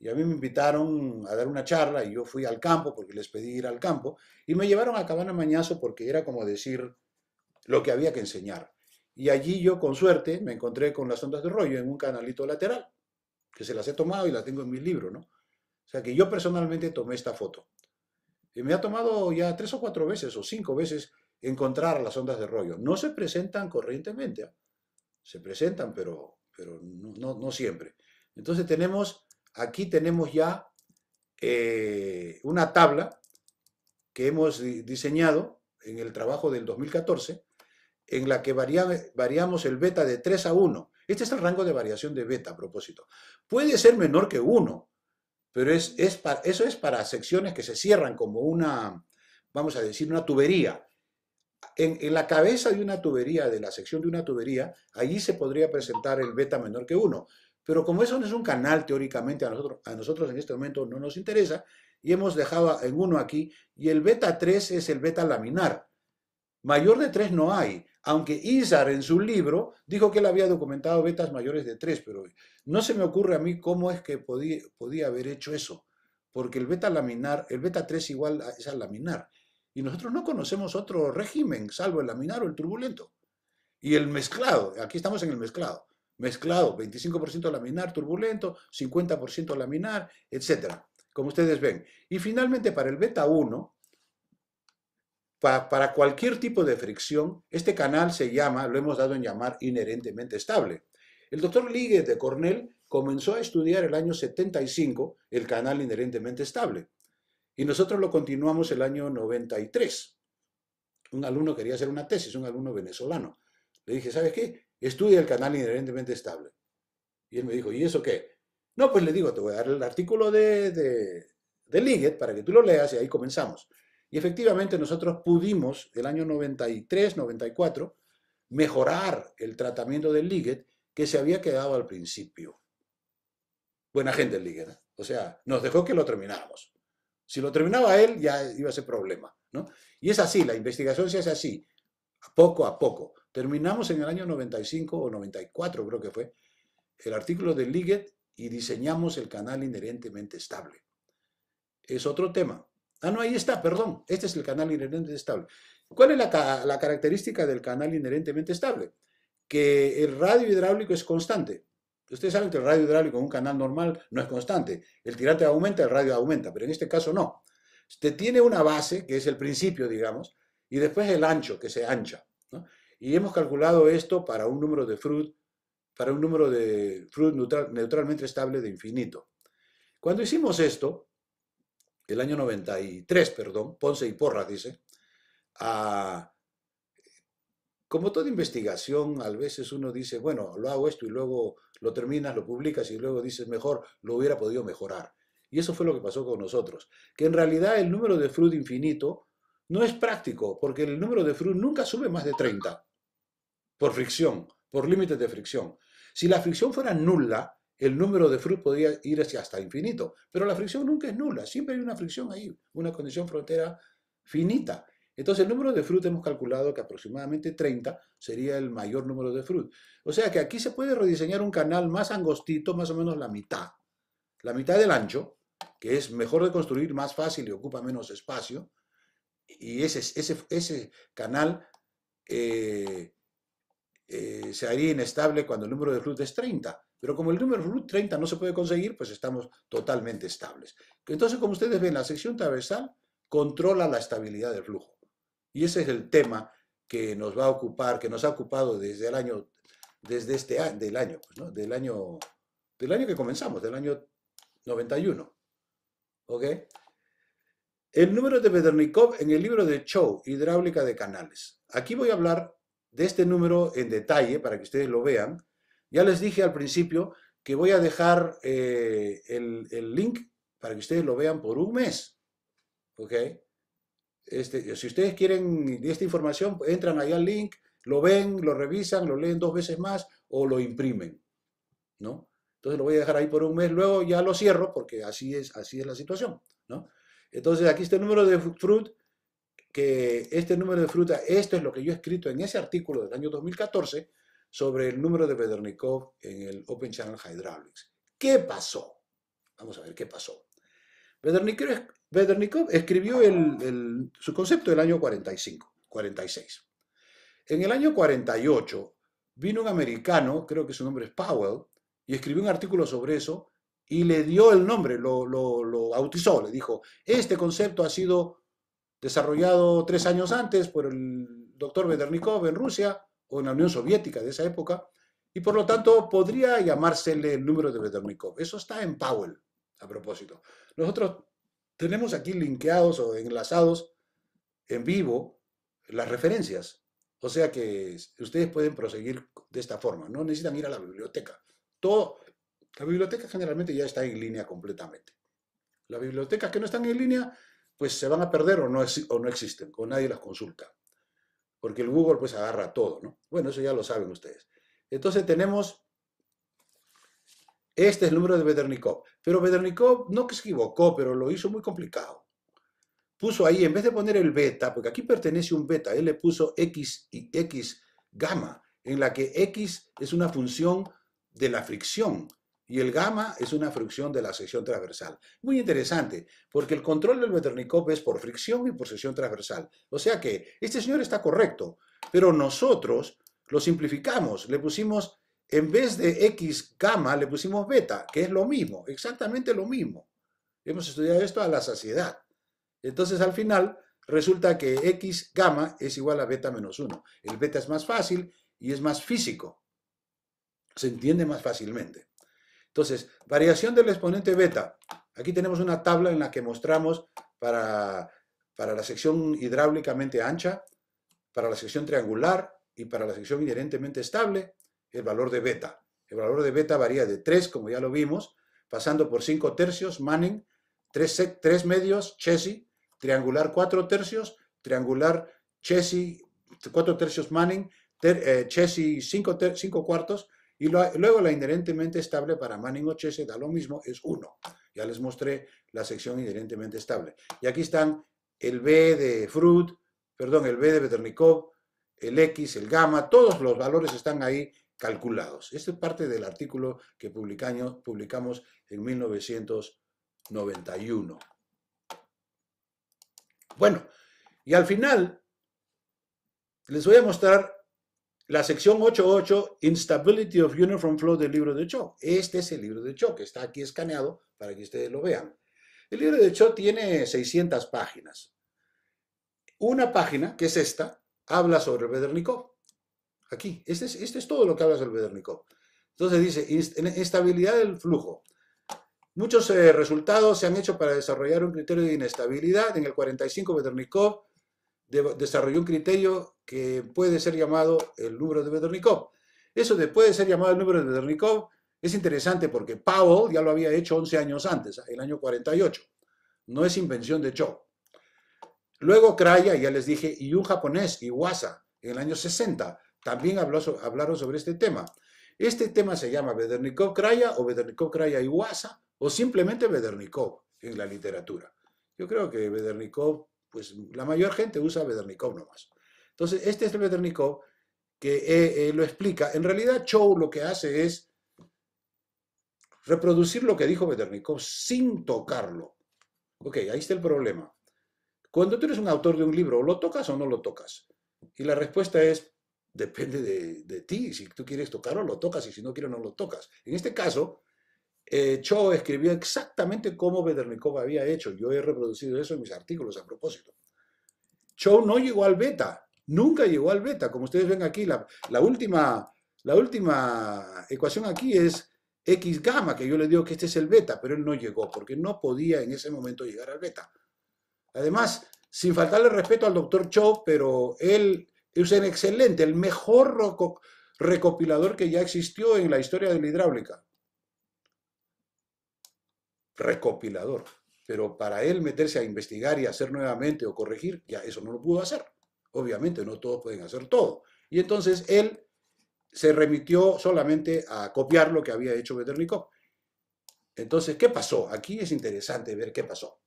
B: y a mí me invitaron a dar una charla y yo fui al campo porque les pedí ir al campo, y me llevaron a Cabana Mañazo porque era como decir lo que había que enseñar. Y allí yo, con suerte, me encontré con las ondas de rollo en un canalito lateral, que se las he tomado y las tengo en mi libro, ¿no? O sea que yo personalmente tomé esta foto. Y me ha tomado ya tres o cuatro veces o cinco veces encontrar las ondas de rollo. No se presentan corrientemente. ¿ah? se presentan, pero, pero no, no, siempre. Entonces tenemos, aquí tenemos ya eh, una tabla que hemos diseñado en el trabajo del 2014, en la que variamos el beta de 3 a 1. Este es el rango de variación de beta a propósito. Puede ser menor que 1, pero es, es eso es para secciones que se cierran como una, vamos a decir, una tubería en, la cabeza de una tubería, de la sección de una tubería, allí se podría presentar el beta menor que 1. Pero como eso no es un canal teóricamente, a nosotros, a nosotros en este momento no nos interesa, y hemos dejado en 1 aquí, y el beta 3 es el beta laminar. Mayor de 3 no hay, aunque Isar, en su libro dijo que él había documentado betas mayores de 3, pero no se me ocurre a mí cómo es que podía, haber hecho eso, porque el beta laminar, el beta 3 igual es laminar, y nosotros no conocemos otro régimen, salvo el laminar o el turbulento. Y el mezclado, aquí estamos en el mezclado. Mezclado, 25% laminar, turbulento, 50% laminar, etc. Como ustedes ven. Y finalmente para el beta 1, para, cualquier tipo de fricción, este canal se llama, lo hemos dado en llamar inherentemente estable. El doctor Ligue de Cornell comenzó a estudiar el año 75 el canal inherentemente estable. Y nosotros lo continuamos el año 93. Un alumno quería hacer una tesis, un alumno venezolano. Le dije, ¿sabes qué? Estudia el canal inherentemente estable. Y él me dijo, ¿y eso qué? No, pues le digo, te voy a dar el artículo de, de, para que tú lo leas y ahí comenzamos. Y efectivamente nosotros pudimos, el año 93, 94, mejorar el tratamiento del Liget que se había quedado al principio. Buena gente el Liget, ¿eh? o sea, nos dejó que lo termináramos. Si lo terminaba él, ya iba a ser problema. ¿no? Y es así, la investigación se hace así, poco a poco. Terminamos en el año 95 o 94, creo que fue, el artículo de Liget y diseñamos el canal inherentemente estable. Es otro tema. Ah, no, ahí está, perdón. Este es el canal inherentemente estable. ¿Cuál es la, la característica del canal inherentemente estable? Que el radio hidráulico es constante. Ustedes saben que el radio hidráulico en un canal normal no es constante. El tirante aumenta, el radio aumenta, pero en este caso no. Usted tiene una base, que es el principio, digamos, y después el ancho, que se ancha. Y hemos calculado esto para un número de Fruit, para un número de Fruit neutralmente estable de infinito. Cuando hicimos esto, el año 93, perdón, Ponce y Porras dice, como toda investigación, a veces uno dice, bueno, lo hago esto y luego lo terminas, lo publicas y luego dices, mejor, lo hubiera podido mejorar. Y eso fue lo que pasó con nosotros. Que en realidad el número de Fruit infinito no es práctico, porque el número de Fruit nunca sube más de 30, por fricción, por límites de fricción. Si la fricción fuera nula, el número de Fruit podría ir hacia hasta infinito, pero la fricción nunca es nula, siempre hay una fricción ahí, una condición frontera finita. Entonces el número de frutos hemos calculado que aproximadamente 30 sería el mayor número de frutos O sea que aquí se puede rediseñar un canal más angostito, más o menos la mitad. La mitad del ancho, que es mejor de construir, más fácil y ocupa menos espacio. Y ese, canal eh, eh, se haría inestable cuando el número de frutos es 30. Pero como el número frutos 30 no se puede conseguir, pues estamos totalmente estables. Entonces, como ustedes ven, la sección transversal controla la estabilidad del flujo. Y ese es el tema que nos va a ocupar, que nos ha ocupado desde el año, desde este año, del año, pues, del año, del año que comenzamos, del año 91. ¿Ok? El número de Bedernikov en el libro de Chow, Hidráulica de Canales. Aquí voy a hablar de este número en detalle para que ustedes lo vean. Ya les dije al principio que voy a dejar eh, el, el, link para que ustedes lo vean por un mes. ¿Ok? Este, si ustedes quieren esta información, entran ahí al link, lo ven, lo revisan, lo leen dos veces más o lo imprimen, ¿no? Entonces lo voy a dejar ahí por un mes, luego ya lo cierro porque así es, así es la situación, ¿no? Entonces aquí está número de fruta, que este número de fruta, esto es lo que yo he escrito en ese artículo del año 2014 sobre el número de Vedernikov en el Open Channel Hydraulics. ¿Qué pasó? Vamos a ver qué pasó. Vedernikov Vedernikov escribió su concepto el año 45, 46. En el año 48 vino un americano, creo que su nombre es Powell, y escribió un artículo sobre eso y le dio el nombre, lo, lo, bautizó, le dijo, este concepto ha sido desarrollado tres años antes por el doctor Vedernikov en Rusia o en la Unión Soviética de esa época, y por lo tanto podría llamársele el número de Vedernikov. Eso está en Powell, a propósito. Nosotros tenemos aquí linkeados o enlazados en vivo las referencias. O sea que ustedes pueden proseguir de esta forma, no necesitan ir a la biblioteca. Todo, la biblioteca generalmente ya está en línea completamente. Las bibliotecas que no están en línea, pues se van a perder o no, o no existen, o nadie las consulta. Porque el Google pues agarra todo, ¿no? Bueno, eso ya lo saben ustedes. Entonces tenemos este es el número de Bedernikov. Pero Bedernikov no que se equivocó, pero lo hizo muy complicado. Puso ahí, en vez de poner el beta, porque aquí pertenece un beta, él le puso x y x gamma, en la que x es una función de la fricción y el gamma es una fricción de la sección transversal. Muy interesante, porque el control del Bedernikov es por fricción y por sección transversal. O sea que este señor está correcto, pero nosotros lo simplificamos, le pusimos en vez de X gamma le pusimos beta, que es lo mismo, exactamente lo mismo. Hemos estudiado esto a la saciedad. Entonces al final resulta que X gamma es igual a beta menos 1. El beta es más fácil y es más físico. Se entiende más fácilmente. Entonces, variación del exponente beta. Aquí tenemos una tabla en la que mostramos para, para la sección hidráulicamente ancha, para la sección triangular y para la sección inherentemente estable el valor de beta. El valor de beta varía de 3, como ya lo vimos, pasando por 5 tercios, Manning, 3, medios, Chessy, triangular 4 tercios, triangular Chessy, 4 tercios Manning, ter, 5, eh, cuartos, y luego la inherentemente estable para Manning o Chessy da lo mismo, es 1. Ya les mostré la sección inherentemente estable. Y aquí están el B de Fruit, perdón, el B de Beternikov, el X, el gamma, todos los valores están ahí calculados. Este es parte del artículo que publicamos en 1991. Bueno, y al final les voy a mostrar la sección 8.8, Instability of Uniform Flow del libro de Cho. Este es el libro de Cho, que está aquí escaneado para que ustedes lo vean. El libro de Cho tiene 600 páginas. Una página, que es esta, habla sobre Vedernikov. Aquí, este, este es, todo lo que habla Bedernikov. Entonces dice, estabilidad del flujo. Muchos eh, resultados se han hecho para desarrollar un criterio de inestabilidad. En el 45, Vedernikov desarrolló un criterio que puede ser llamado el número de Bedernikov. Eso de puede ser llamado el número de Bedernikov es interesante porque Powell ya lo había hecho 11 años antes, el año 48. No es invención de Cho. Luego Kraya, ya les dije, y un japonés, Iwasa, en el año 60 también hablaron sobre este tema. Este tema se llama Bedernikov kraya o Vedernikov-Kraya-Iwasa o simplemente Bedernikov en la literatura. Yo creo que Bedernikov pues la mayor gente usa Vedernikov nomás. Entonces, este es el Vedernikov que eh, eh, lo explica. En realidad, Chow lo que hace es reproducir lo que dijo Bedernikov sin tocarlo. Ok, ahí está el problema. Cuando tú eres un autor de un libro, ¿lo tocas o no lo tocas? Y la respuesta es, depende de, de, ti. Si tú quieres tocarlo, lo tocas y si no quieres, no lo tocas. En este caso, eh, Cho escribió exactamente como Bedernikov había hecho. Yo he reproducido eso en mis artículos a propósito. Cho no llegó al beta, nunca llegó al beta. Como ustedes ven aquí, la, la última, la última ecuación aquí es X gamma, que yo le digo que este es el beta, pero él no llegó porque no podía en ese momento llegar al beta. Además, sin faltarle respeto al doctor Cho, pero él es un excelente, el mejor recopilador que ya existió en la historia de la hidráulica. Recopilador. Pero para él meterse a investigar y hacer nuevamente o corregir, ya eso no lo pudo hacer. Obviamente no todos pueden hacer todo. Y entonces él se remitió solamente a copiar lo que había hecho Meternikov. Entonces, ¿qué pasó? Aquí es interesante ver qué pasó.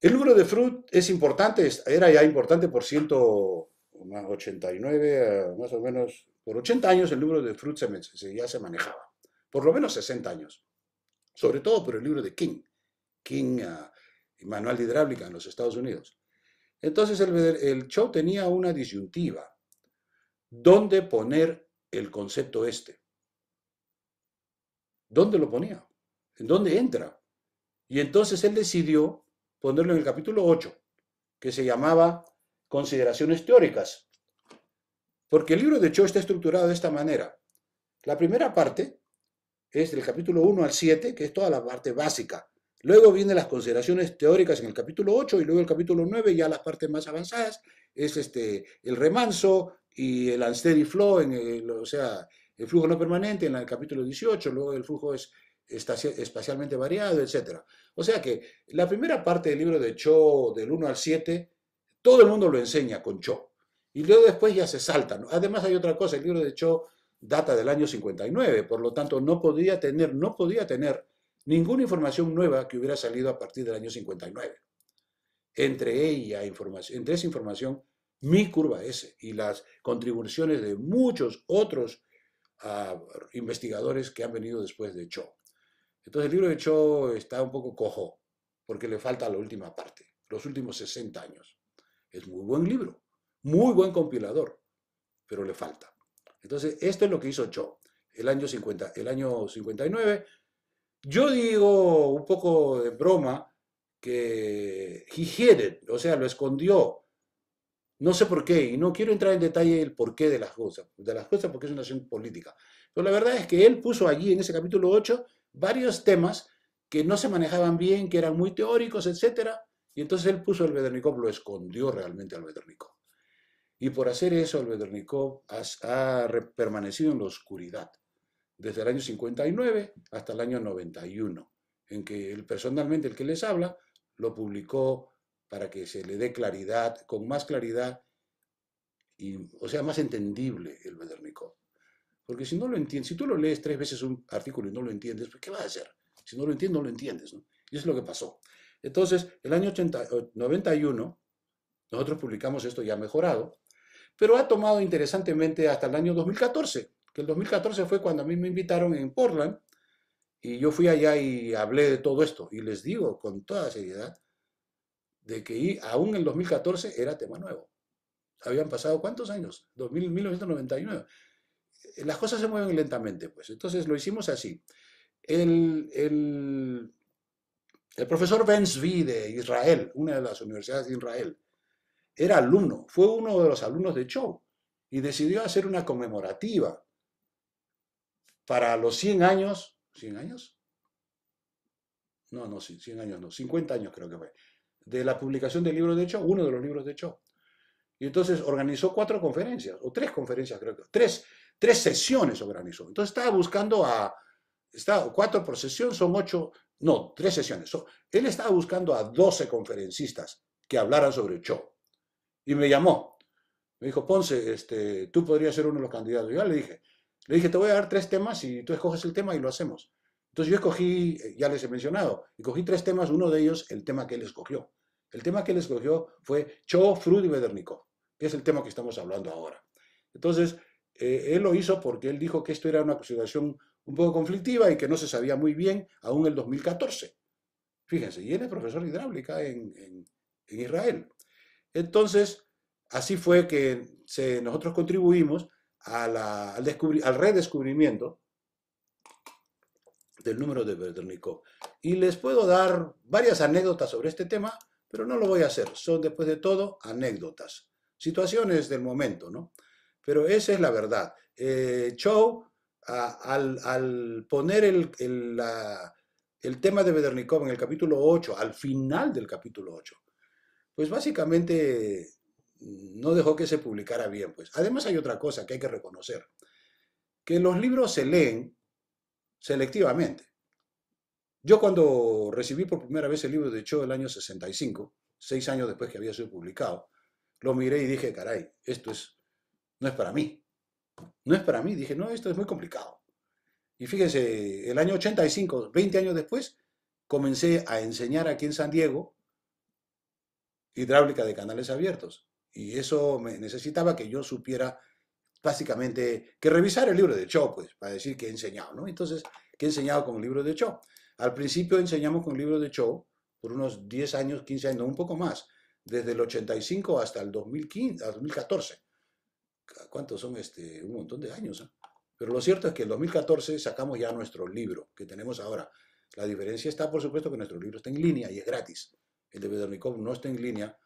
B: El número de Fruit es importante, era ya importante por 189, eh, más o menos, por 80 años el número de Fruit ya se manejaba, por lo menos 60 años, sobre todo por el libro de King, King, eh, Manual de Hidráulica en los Estados Unidos. Entonces el, el show tenía una disyuntiva, ¿dónde poner el concepto este? ¿Dónde lo ponía? ¿En dónde entra? Y entonces él decidió ponerlo en el capítulo 8, que se llamaba Consideraciones teóricas. Porque el libro de Cho está estructurado de esta manera. La primera parte es del capítulo 1 al 7, que es toda la parte básica. Luego vienen las consideraciones teóricas en el capítulo 8 y luego el capítulo 9, ya las partes más avanzadas, es este, el remanso y el unsteady flow, o sea, el flujo no permanente en el capítulo 18, luego el flujo es espacialmente variado, etc. O sea que la primera parte del libro de Cho, del 1 al 7, todo el mundo lo enseña con Cho. Y luego después ya se saltan. Además hay otra cosa, el libro de Cho data del año 59, por lo tanto no podía tener, no podía tener ninguna información nueva que hubiera salido a partir del año 59. Entre ella, información, entre esa información, mi curva S y las contribuciones de muchos otros ah, investigadores que han venido después de Cho. Entonces el libro de Cho está un poco cojo, porque le falta la última parte, los últimos 60 años. Es muy buen libro, muy buen compilador, pero le falta. Entonces, esto es lo que hizo Cho, el año, 50, el año 59. Yo digo un poco de broma que he o sea, lo escondió. No sé por qué, y no quiero entrar en detalle el porqué de las cosas, de las cosas porque es una acción política. Pero la verdad es que él puso allí en ese capítulo 8 varios temas que no se manejaban bien, que eran muy teóricos, etc. Y entonces él puso el Bedernikov, lo escondió realmente al Bedernikov. Y por hacer eso, el Bedernikov ha, permanecido en la oscuridad desde el año 59 hasta el año 91, en que él, personalmente el que les habla lo publicó para que se le dé claridad, con más claridad, o sea, más entendible el Bedernikov. Porque si no lo entiendes, si tú lo lees tres veces un artículo y no lo entiendes, pues ¿qué va a hacer? Si no lo entiendes, no lo entiendes. Y es lo que pasó. Entonces, el año 80, 91, nosotros publicamos esto ya mejorado, pero ha tomado interesantemente hasta el año 2014, que el 2014 fue cuando a mí me invitaron en Portland y yo fui allá y hablé de todo esto. Y les digo con toda seriedad de que aún en 2014 era tema nuevo. Habían pasado cuántos años? 2000, 1999 las cosas se mueven lentamente, pues. Entonces lo hicimos así. El, profesor Ben Zvi de Israel, una de las universidades de Israel, era alumno, fue uno de los alumnos de Cho y decidió hacer una conmemorativa para los 100 años, ¿100 años? No, no, 100 años no, 50 años creo que fue, de la publicación del libro de Cho, uno de los libros de Cho. Y entonces organizó cuatro conferencias, o tres conferencias creo que, tres tres sesiones organizó. Entonces estaba buscando a, cuatro por sesión son ocho, no, tres sesiones. él estaba buscando a doce conferencistas que hablaran sobre Cho. Y me llamó. Me dijo, Ponce, este, tú podrías ser uno de los candidatos. Yo le dije, le dije, te voy a dar tres temas y tú escoges el tema y lo hacemos. Entonces yo escogí, eh, ya les he mencionado, y cogí tres temas, uno de ellos el tema que él escogió. El tema que él escogió fue Cho, Frud y Bedernico, que es el tema que estamos hablando ahora. Entonces, eh, él lo hizo porque él dijo que esto era una situación un poco conflictiva y que no se sabía muy bien aún el 2014. Fíjense, y él es profesor de hidráulica en, Israel. Entonces, así fue que nosotros contribuimos al, redescubrimiento del número de Berdernikov. Y les puedo dar varias anécdotas sobre este tema, pero no lo voy a hacer. Son, después de todo, anécdotas. Situaciones del momento, ¿no? Pero esa es la verdad. Eh, al, poner el, tema de Bedernikov en el capítulo 8, al final del capítulo 8, pues básicamente mm, no dejó que se publicara bien. Pues. Además hay otra cosa que hay que reconocer, que los libros se leen selectivamente. Yo cuando recibí por primera vez el libro de Cho el año 65, seis años después que había sido publicado, lo miré y dije, caray, esto es no es para mí. No es para mí. Dije, no, esto es muy complicado. Y fíjense, el año 85, 20 años después, comencé a enseñar aquí en San Diego hidráulica de canales abiertos. Y eso me necesitaba que yo supiera básicamente que revisar el libro de Cho, pues, para decir que he enseñado, ¿no? Entonces, que he enseñado con el libro de Cho? Al principio enseñamos con el libro de Cho por unos 10 años, 15 años, un poco más, desde el 85 hasta el 2015, 2014. ¿cuántos son? Este, un montón de años. ¿ah? Pero lo cierto es que en 2014 sacamos ya nuestro libro que tenemos ahora. La diferencia está, por supuesto, que nuestro libro está en línea y es gratis. El de Bedernikov no está en línea,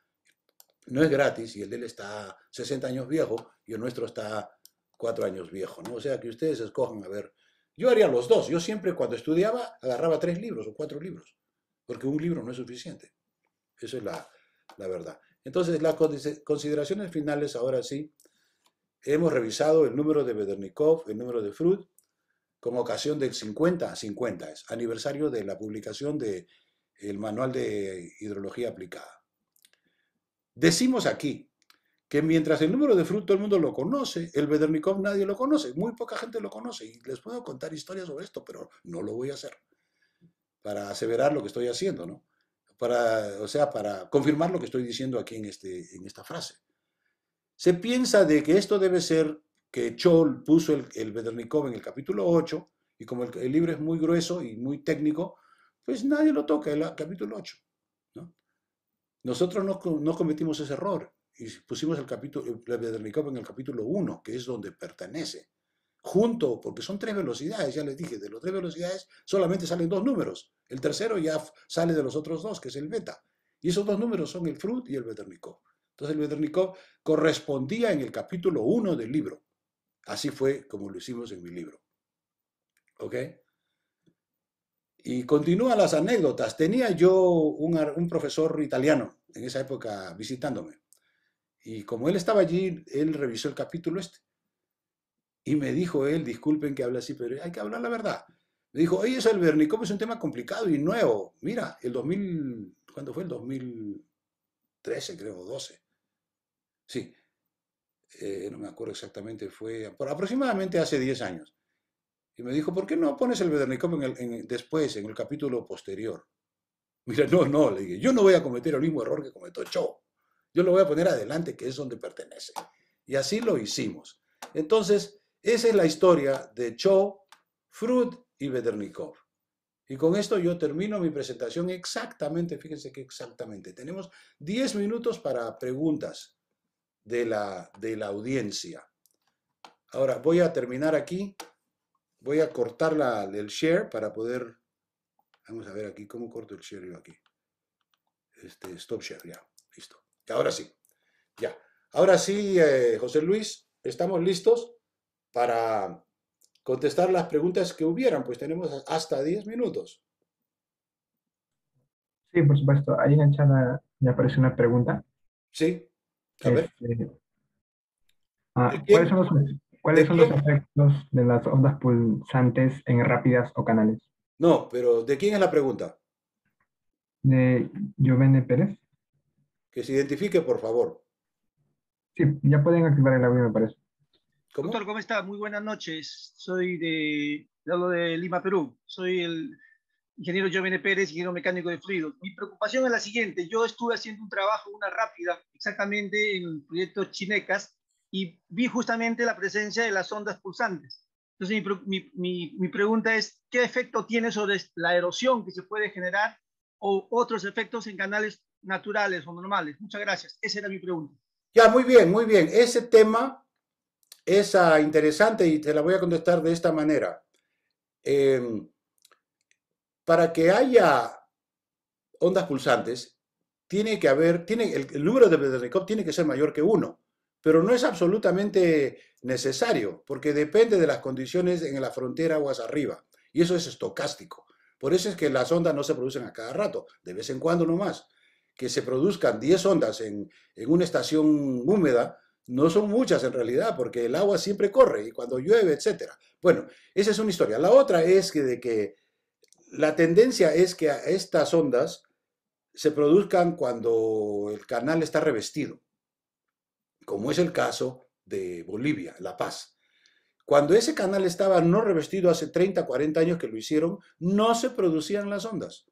B: no es gratis y el de él está 60 años viejo y el nuestro está 4 años viejo. ¿no? O sea, que ustedes escojan a ver. Yo haría los dos. Yo siempre cuando estudiaba agarraba tres libros o cuatro libros, porque un libro no es suficiente. Eso es la, la verdad. Entonces, las consideraciones finales ahora sí hemos revisado el número de Bedernikov, el número de Frut, con ocasión del 50, 50 es, aniversario de la publicación del Manual de Hidrología Aplicada. Decimos aquí que mientras el número de Frut todo el mundo lo conoce, el Bedernikov nadie lo conoce, muy poca gente lo conoce, y les puedo contar historias sobre esto, pero no lo voy a hacer, para aseverar lo que estoy haciendo, ¿no? Para, o sea, para confirmar lo que estoy diciendo aquí en, este, en esta frase se piensa de que esto debe ser que Chol puso el, el en el capítulo 8, y como el, libro es muy grueso y muy técnico, pues nadie lo toca, el, capítulo 8. Nosotros no, cometimos ese error y pusimos el capítulo, Bedernikov en el capítulo 1, que es donde pertenece. Junto, porque son tres velocidades, ya les dije, de los tres velocidades solamente salen dos números. El tercero ya sale de los otros dos, que es el beta. Y esos dos números son el Fruit y el Bedernikov. Entonces el Bernicó correspondía en el capítulo 1 del libro. Así fue como lo hicimos en mi libro. ¿Ok? Y continúan las anécdotas. Tenía yo un, profesor italiano en esa época visitándome. Y como él estaba allí, él revisó el capítulo este. Y me dijo él, disculpen que hable así, pero hay que hablar la verdad. Me dijo, oye, ese del es un tema complicado y nuevo. Mira, el 2000, ¿cuándo fue? El 2013, creo, 12 sí, eh, no me acuerdo exactamente, fue aproximadamente hace 10 años. Y me dijo, ¿por qué no pones el Bedernikov después, en el capítulo posterior? *laughs* Mira, no, no, le dije, yo no voy a cometer el mismo error que cometió Cho. Yo lo voy a poner adelante, que es donde pertenece. Y así lo hicimos. Entonces, esa es la historia de Cho, Fruit y Bedernikov. Y con esto yo termino mi presentación exactamente, fíjense que exactamente. Tenemos 10 minutos para preguntas de la, de la audiencia. Ahora voy a terminar aquí. Voy a cortar la, el share para poder... Vamos a ver aquí cómo corto el share yo aquí. Este, stop share, ya. Listo. ahora sí. Ya. Ahora sí, eh, José Luis, estamos listos para contestar las preguntas que hubieran, pues tenemos hasta 10
A: minutos. Sí, por supuesto. Ahí en la chat eh, me aparece una pregunta. Sí. Este, ah, ¿cuáles son los, efectos de las ondas pulsantes en rápidas o canales?
B: No, pero ¿de quién es la pregunta?
A: De Jovene Pérez.
B: Que se identifique, por favor.
A: Sí, ya pueden activar el audio, me parece.
C: Doctor, ¿cómo está? Muy buenas noches. Soy de, de Lima, Perú. Soy el ingeniero Giovanni Pérez, ingeniero mecánico de fluidos. Mi preocupación es la siguiente, yo estuve haciendo un trabajo, una rápida, exactamente en el proyecto Chinecas, y vi justamente la presencia de las ondas pulsantes. Entonces, mi, pregunta es, ¿qué efecto tiene sobre la erosión que se puede generar o otros efectos en canales naturales o normales? Muchas gracias. Esa era mi pregunta.
B: Ya, muy bien, muy bien. Ese tema es ah, interesante y te la voy a contestar de esta manera. Eh, para que haya ondas pulsantes, tiene que haber, tiene, el, número de Bettencock tiene que ser mayor que uno, pero no es absolutamente necesario, porque depende de las condiciones en la frontera aguas arriba, y eso es estocástico. Por eso es que las ondas no se producen a cada rato, de vez en cuando nomás. Que se produzcan 10 ondas en, en una estación húmeda, no son muchas en realidad, porque el agua siempre corre, y cuando llueve, etc. Bueno, esa es una historia. La otra es que de que la tendencia es que estas ondas se produzcan cuando el canal está revestido, como es el caso de Bolivia, La Paz. Cuando ese canal estaba no revestido hace 30, 40 años que lo hicieron, no se producían las ondas.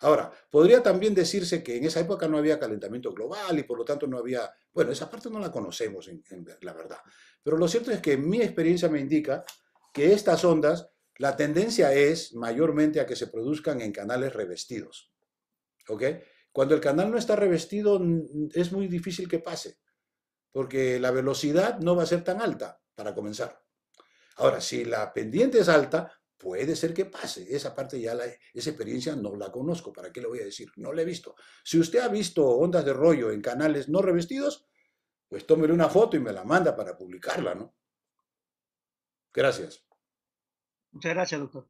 B: Ahora, podría también decirse que en esa época no había calentamiento global y por lo tanto no había... Bueno, esa parte no la conocemos, en, la verdad. Pero lo cierto es que mi experiencia me indica que estas ondas la tendencia es mayormente a que se produzcan en canales revestidos. ¿Ok? Cuando el canal no está revestido es muy difícil que pase, porque la velocidad no va a ser tan alta para comenzar. Ahora, si la pendiente es alta, puede ser que pase. Esa parte ya, esa experiencia no la conozco. ¿Para qué le voy a decir? No la he visto. Si usted ha visto ondas de rollo en canales no revestidos, pues tómele una foto y me la manda para publicarla, ¿no? Gracias. Muchas gracias, doctor.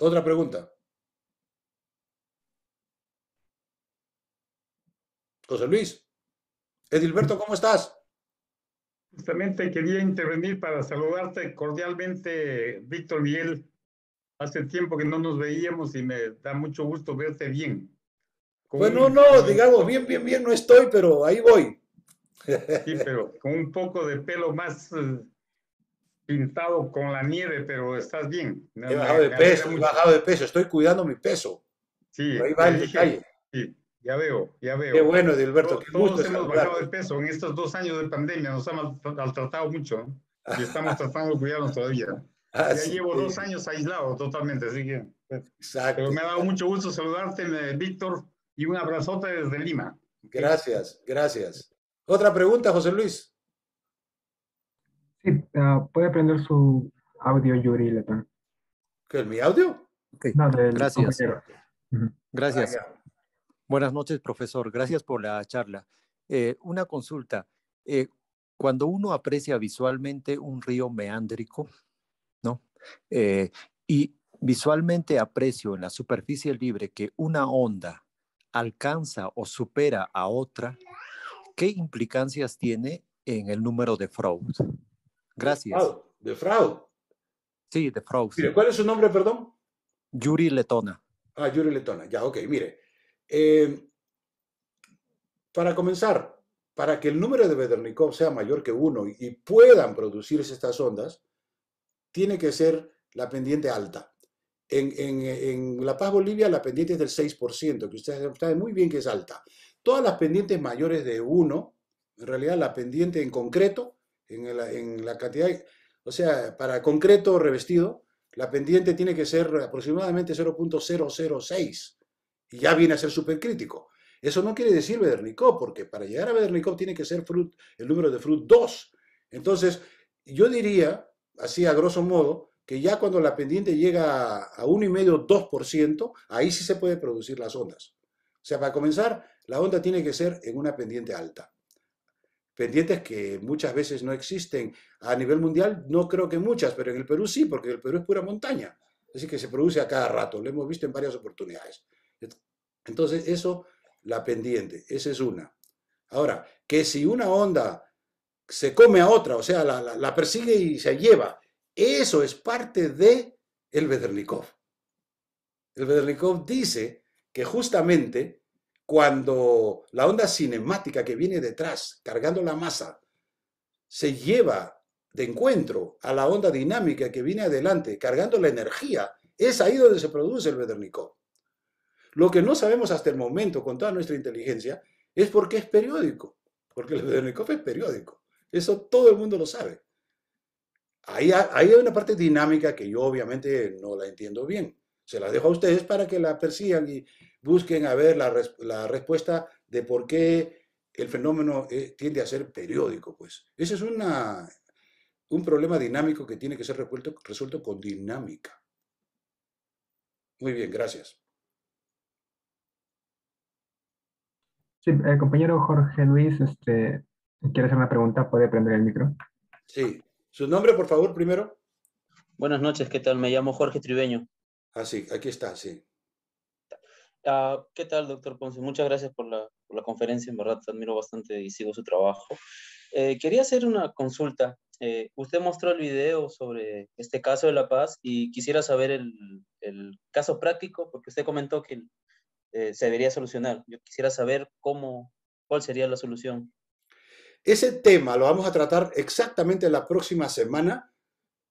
B: Otra pregunta. José Luis. Edilberto, ¿cómo estás?
C: Justamente quería intervenir para saludarte cordialmente, Víctor Miguel. Hace tiempo que no nos veíamos y me da mucho gusto verte bien. bueno, no, digamos, bien, bien, bien no estoy, pero ahí voy. Sí, pero con un poco de pelo más eh, pintado con la nieve, pero estás bien. he bajado de peso, he bajado
B: de peso, estoy cuidando mi peso. Sí, ahí va el detalle. Sí, ya veo, ya veo. Qué bueno, Dilberto, Todos hemos bajado
C: de peso en estos dos años de pandemia, nos han maltratado mucho y estamos *laughs* tratando de cuidarnos todavía. Ah, ya llevo dos años aislado totalmente, así que. Exacto. me ha dado mucho gusto saludarte, Víctor, y un abrazote
B: desde Lima. Gracias, gracias. Otra pregunta, José Luis.
A: Ah, puede prender su audio, Yuri Letán. ¿Qué, mi audio? Gracias.
B: Gracias. Ah, Buenas
C: noches, profesor. Gracias por la charla. Eh, una consulta. Eh, cuando uno aprecia visualmente un río meándrico, ¿no? Eh, y visualmente aprecio en la superficie libre que una onda alcanza o supera a otra, ¿qué implicancias tiene en el número de
B: Froud? Gracias. De Fraud. Sí, de Fraud. ¿cuál es su nombre, perdón? Yuri Letona. Ah, Yuri Letona. Ya, ok, mire. Eh, para comenzar, para que el número de Bedernikov sea mayor que uno y puedan producirse estas ondas, tiene que ser la pendiente alta. En, La Paz Bolivia la pendiente es del 6%, que ustedes saben muy bien que es alta. Todas las pendientes mayores de uno, en realidad la pendiente en concreto en la, cantidad, o sea, para concreto revestido, la pendiente tiene que ser aproximadamente 0.006 y ya viene a ser supercrítico. Eso no quiere decir Bedernikov, porque para llegar a Bedernikov tiene que ser el número de Fruit 2. Entonces, yo diría, así a grosso modo, que ya cuando la pendiente llega a 1,5 2%, ahí sí se puede producir las ondas. O sea, para comenzar, la onda tiene que ser en una pendiente alta pendientes que muchas veces no existen. A nivel mundial no creo que muchas, pero en el Perú sí, porque el Perú es pura montaña. Así que se produce a cada rato, lo hemos visto en varias oportunidades. Entonces, eso, la pendiente, esa es una. Ahora, que si una onda se come a otra, o sea, la, persigue y se lleva, eso es parte de el Vedernikov. El bedernikov dice que justamente cuando la onda cinemática que viene detrás, cargando la masa, se lleva de encuentro a la onda dinámica que viene adelante, cargando la energía, es ahí donde se produce el Vedernikov. Lo que no sabemos hasta el momento con toda nuestra inteligencia es por qué es periódico, porque el Vedernikov es periódico. Eso todo el mundo lo sabe. Ahí, hay una parte dinámica que yo obviamente no la entiendo bien. Se la dejo a ustedes para que la persigan y busquen a ver la, respuesta de por qué el fenómeno eh, tiende a ser periódico, pues. Ese es un problema dinámico que tiene que ser resuelto, con dinámica. Muy bien, gracias.
A: Sí, el eh, compañero Jorge Luis, este, quiere hacer una pregunta, puede prender el micro.
B: Sí. ¿Su nombre, por favor, primero? Buenas noches, ¿qué tal? Me llamo Jorge Tribeño. Ah, sí, aquí está, sí. Ah, ¿Qué tal, doctor Ponce? Muchas gracias
C: por la, conferencia, en verdad te admiro bastante y sigo su trabajo. Eh, quería hacer una consulta. Eh, usted mostró el video sobre este caso de La Paz y quisiera saber el, caso práctico, porque usted comentó que eh, se debería solucionar. Yo quisiera
B: saber cómo, cuál sería la solución. Ese tema lo vamos a tratar exactamente la próxima semana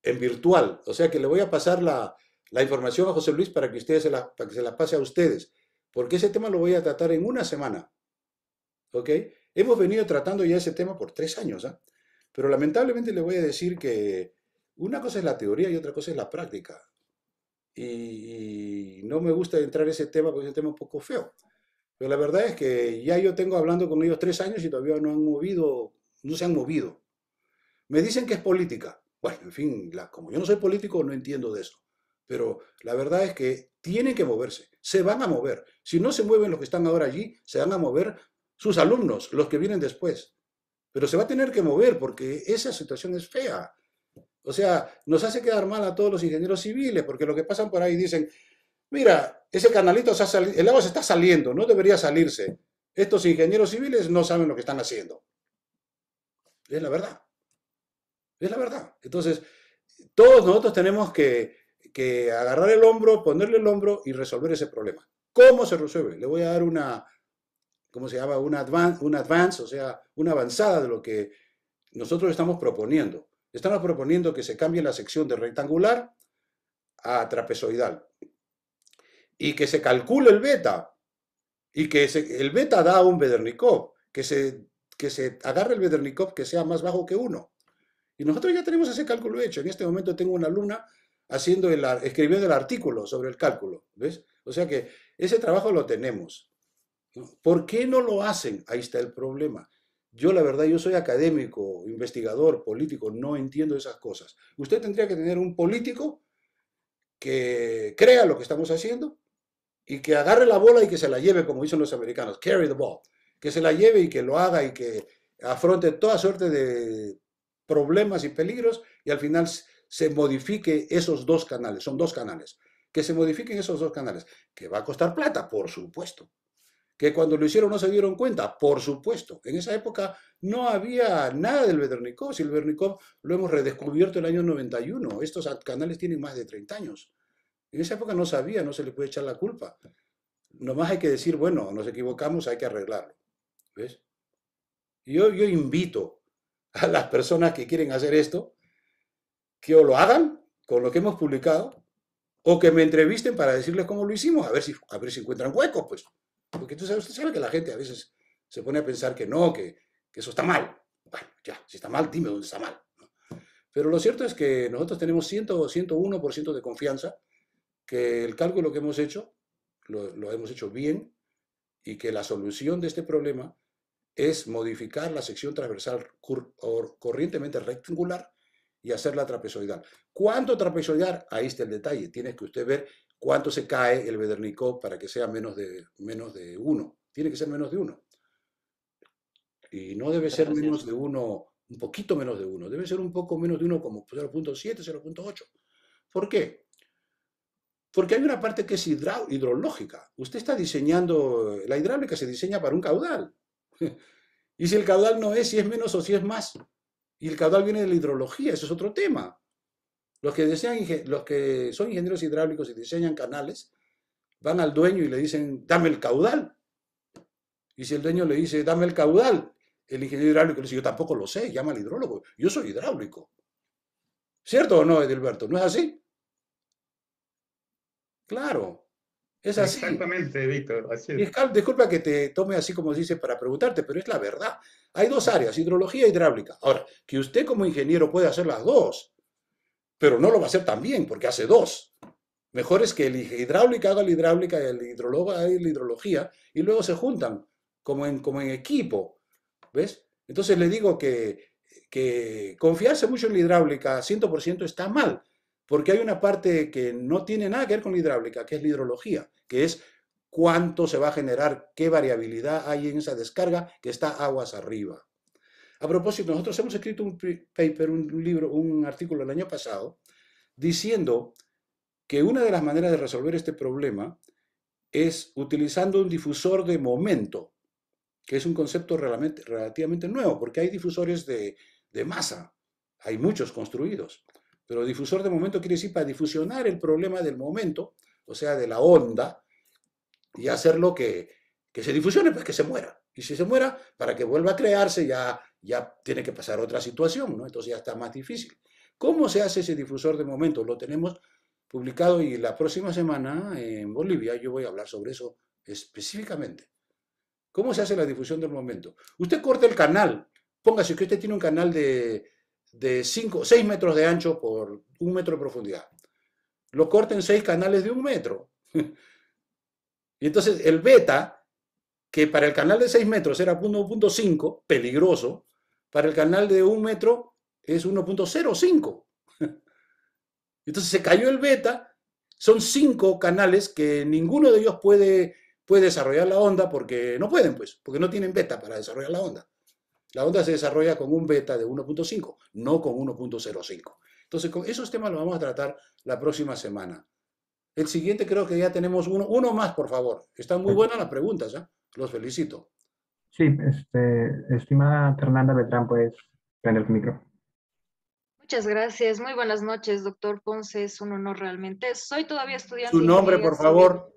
B: en virtual. O sea que le voy a pasar la, información a José Luis para que, ustedes la, para que se la pase a ustedes porque ese tema lo voy a tratar en una semana. ¿Ok? Hemos venido tratando ya ese tema por tres años, ¿ah? pero lamentablemente le voy a decir que una cosa es la teoría y otra cosa es la práctica. Y, no me gusta entrar en ese tema porque es un tema un poco feo. Pero la verdad es que ya yo tengo hablando con ellos tres años y todavía no han movido, no se han movido. Me dicen que es política. Bueno, en fin, como yo no soy político, no entiendo de eso. Pero la verdad es que tienen que moverse, se van a mover. Si no se mueven los que están ahora allí, se van a mover sus alumnos, los que vienen después. Pero se va a tener que mover porque esa situación es fea. O sea, nos hace quedar mal a todos los ingenieros civiles, porque lo que pasan por ahí dicen, mira, ese canalito, se ha el agua se está saliendo, no debería salirse. Estos ingenieros civiles no saben lo que están haciendo. Es la verdad. Es la verdad. Entonces, todos nosotros tenemos que que agarrar el hombro, ponerle el hombro y resolver ese problema. ¿Cómo se resuelve? Le voy a dar una, ¿cómo se llama? Una advance, un advance, o sea, una avanzada de lo que nosotros estamos proponiendo. Estamos proponiendo que se cambie la sección de rectangular a trapezoidal y que se calcule el beta y que el beta da un Bedernikov, que se, que se agarre el Bedernikov que sea más bajo que uno. Y nosotros ya tenemos ese cálculo hecho. En este momento tengo una luna haciendo el, escribiendo el artículo sobre el cálculo, ¿ves? O sea que ese trabajo lo tenemos. ¿Por qué no lo hacen? Ahí está el problema. Yo, la verdad, yo soy académico, investigador, político, no entiendo esas cosas. Usted tendría que tener un político que crea lo que estamos haciendo y que agarre la bola y que se la lleve, como dicen los americanos, carry the ball, que se la lleve y que lo haga y que afronte toda suerte de problemas y peligros y al final se modifique esos dos canales, son dos canales, que se modifiquen esos dos canales, que va a costar plata, por supuesto, que cuando lo hicieron no se dieron cuenta, por supuesto. En esa época no había nada del Vedernikov, si el Vedernikov lo hemos redescubierto el año 91, estos canales tienen más de 30 años. En esa época no sabía, no se le puede echar la culpa. Nomás hay que decir, bueno, nos equivocamos, hay que arreglarlo. ¿Ves? Yo, yo invito a las personas que quieren hacer esto que o lo hagan con lo que hemos publicado, o que me entrevisten para decirles cómo lo hicimos, a ver si, a ver si encuentran huecos, pues. Porque tú sabes, usted sabe que la gente a veces se pone a pensar que no, que, que eso está mal. Bueno, ya, si está mal, dime dónde está mal. Pero lo cierto es que nosotros tenemos 100, 101% de confianza que el cálculo que hemos hecho lo, lo hemos hecho bien y que la solución de este problema es modificar la sección transversal corrientemente rectangular y hacerla trapezoidal. ¿Cuánto trapezoidal? Ahí está el detalle. Tiene que usted ver cuánto se cae el bedernico para que sea menos de, menos de 1. Tiene que ser menos de uno. Y no debe ser menos de uno, un poquito menos de uno. Debe ser un poco menos de uno, como 0.7, 0.8. ¿Por qué? Porque hay una parte que es hidrológica. Usted está diseñando, la hidráulica se diseña para un caudal. *laughs* Y si el caudal no es, si es menos o si es más, y el caudal viene de la hidrología, ese es otro tema. Los que, los que son ingenieros hidráulicos y diseñan canales, van al dueño y le dicen, dame el caudal. Y si el dueño le dice, dame el caudal, el ingeniero hidráulico le dice, yo tampoco lo sé, llama al hidrólogo, yo soy hidráulico. ¿Cierto o no, Edilberto? ¿No es así? Claro, es Exactamente, Víctor. disculpa que te tome así como dice para preguntarte, pero es la verdad. Hay dos áreas, hidrología e hidráulica. Ahora, que usted como ingeniero puede hacer las dos, pero no lo va a hacer tan bien porque hace dos. Mejor es que el hidráulica haga la hidráulica y el hidrólogo haga la hidrología y luego se juntan como en, como en equipo. ¿Ves? Entonces le digo que, que confiarse mucho en la hidráulica 100% está mal porque hay una parte que no tiene nada que ver con hidráulica, que es la hidrología, que es cuánto se va a generar, qué variabilidad hay en esa descarga que está aguas arriba. A propósito, nosotros hemos escrito un paper, un libro, un artículo el año pasado, diciendo que una de las maneras de resolver este problema es utilizando un difusor de momento, que es un concepto relativamente nuevo, porque hay difusores de masa, hay muchos construidos. Pero difusor de momento quiere decir para difusionar el problema del momento, o sea, de la onda, y hacerlo que, que se difusione, pues que se muera. Y si se muera, para que vuelva a crearse ya, ya tiene que pasar otra situación, ¿no? Entonces ya está más difícil. ¿Cómo se hace ese difusor de momento? Lo tenemos publicado y la próxima semana en Bolivia yo voy a hablar sobre eso específicamente. ¿Cómo se hace la difusión del momento? Usted corta el canal. Póngase que usted tiene un canal de, de 6 metros de ancho por un metro de profundidad. Lo corten seis canales de un metro. *laughs* y entonces el beta, que para el canal de 6 metros era 1.5, peligroso, para el canal de un metro es 1.05. *laughs* entonces se cayó el beta, son cinco canales que ninguno de ellos puede, puede desarrollar la onda porque no pueden, pues, porque no tienen beta para desarrollar la onda. La onda se desarrolla con un beta de 1.5, no con 1.05. Entonces, con esos temas los vamos a tratar la próxima semana. El siguiente creo que ya tenemos uno, uno más, por favor. Están muy buenas las preguntas, ya. los felicito.
A: Sí, este, estimada Fernanda Beltrán, pues, prender el micro.
C: Muchas gracias. Muy buenas noches, doctor Ponce. Es un honor realmente. Soy todavía estudiante. Su nombre, por favor.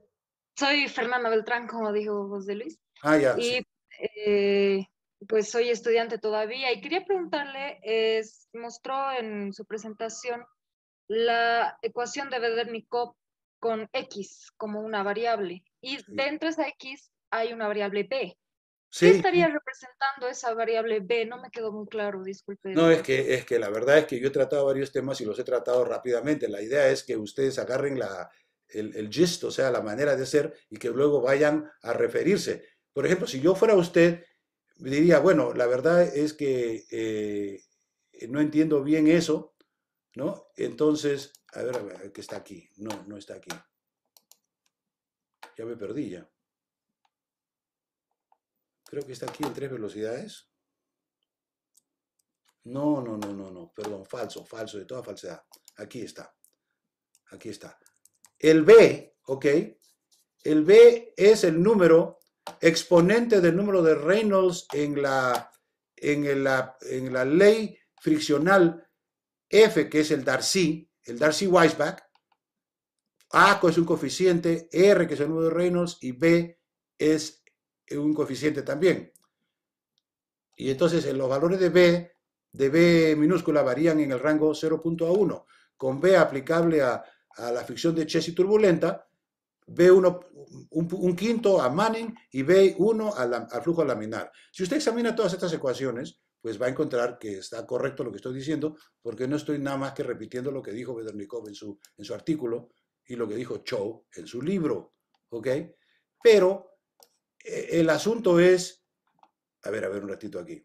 C: Soy Fernanda Beltrán, como dijo José Luis.
B: Ah, ya. Y
C: eh, pues soy estudiante todavía y quería preguntarle, es, mostró en su presentación la ecuación de Bedernikov con X como una variable y dentro de esa X hay una variable B. ¿Qué estaría representando esa variable B? No me quedó muy claro, disculpe. No, es que,
B: es que la verdad es que yo he tratado varios temas y los he tratado rápidamente. La idea es que ustedes agarren la, el, el gist, o sea, la manera de ser y que luego vayan a referirse. Por ejemplo, si yo fuera usted diría, bueno, la verdad es que eh, no entiendo bien eso, ¿no? Entonces, a ver, a ver, que está aquí. No, no está aquí. Ya me perdí ya. Creo que está aquí en tres velocidades. No, no, no, no, no. Perdón, falso, falso, de toda falsedad. Aquí está. Aquí está. El B, ¿ok? El B es el número exponente del número de Reynolds en la, en en la ley friccional F, que es el Darcy, el Darcy-Weisbach, A es un coeficiente, R, que es el número de Reynolds, y B es un coeficiente también. Y entonces eh, los valores de B, de B minúscula, varían en el rango 0.1, con B aplicable a, a la fricción de Chessy turbulenta, B1, un, quinto a Manning y B1 al flujo laminar. Si usted examina todas estas ecuaciones, pues va a encontrar que está correcto lo que estoy diciendo, porque no estoy nada más que repitiendo lo que dijo Bedernikov en su, en su artículo y lo que dijo Chow en su libro. ¿Ok? Pero eh, el asunto es, a ver, a ver un ratito aquí,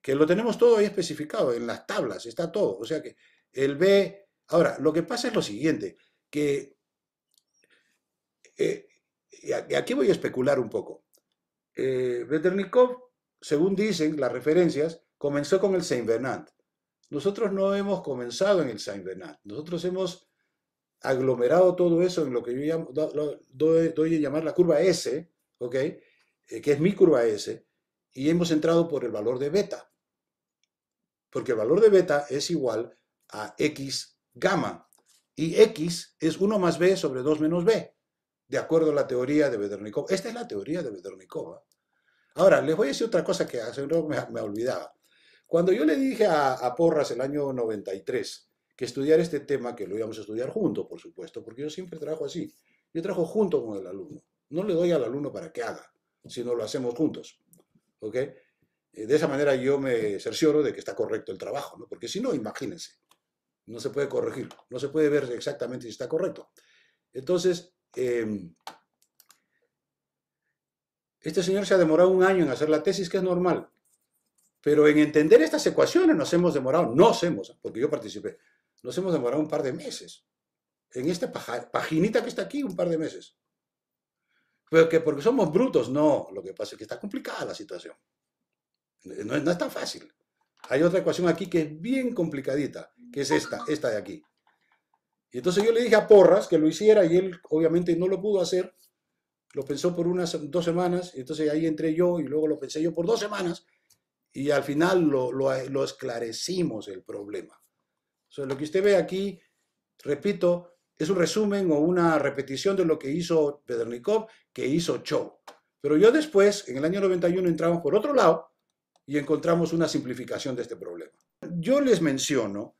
B: que lo tenemos todo ahí especificado, en las tablas está todo. O sea que el B, ahora, lo que pasa es lo siguiente, que eh, y aquí voy a especular un poco. Eh, según dicen las referencias, comenzó con el Saint Bernard. Nosotros no hemos comenzado en el Saint Bernard. Nosotros hemos aglomerado todo eso en lo que yo doy, a llamar la curva S, eh, que es mi curva S, y hemos entrado por el valor de beta. Porque el valor de beta es igual a x gamma, y x es 1 más b sobre 2 menos b de acuerdo a la teoría de Vedernikova. Esta es la teoría de Vedernikova. ¿ah? Ahora, les voy a decir otra cosa que hace me, olvidaba. Cuando yo le dije a, Porras el año 93 que estudiar este tema, que lo íbamos a estudiar juntos, por supuesto, porque yo siempre trabajo así. Yo trabajo junto con el alumno. No le doy al alumno para que haga, sino lo hacemos juntos. ¿Ok? Eh, de esa manera yo me cercioro de que está correcto el trabajo, Porque si no, imagínense, no se puede corregir, no se puede ver exactamente si está correcto. Entonces, Em, este señor se ha demorado un año en hacer la tesis, que es normal. Pero en entender estas ecuaciones nos hemos demorado, no hemos, porque yo participé, nos hemos demorado un par de meses. En esta paginita que está aquí, un par de meses. Pero que porque somos brutos, no. Lo que pasa es que está complicada la situación. No, no es tan fácil. Hay otra ecuación aquí que es bien complicadita, que es esta, esta de aquí. Y entonces yo le dije a Porras que lo hiciera y él obviamente no lo pudo hacer. Lo pensó por unas dos semanas, y entonces ahí entré yo y luego lo pensé yo por dos semanas y al final lo, lo, esclarecimos el problema. O lo que usted ve aquí, repito, es un resumen o una repetición de lo que hizo Pedernikov, que hizo Cho. Pero yo después, en el año 91, entramos por otro lado y encontramos una simplificación de este problema. Yo les menciono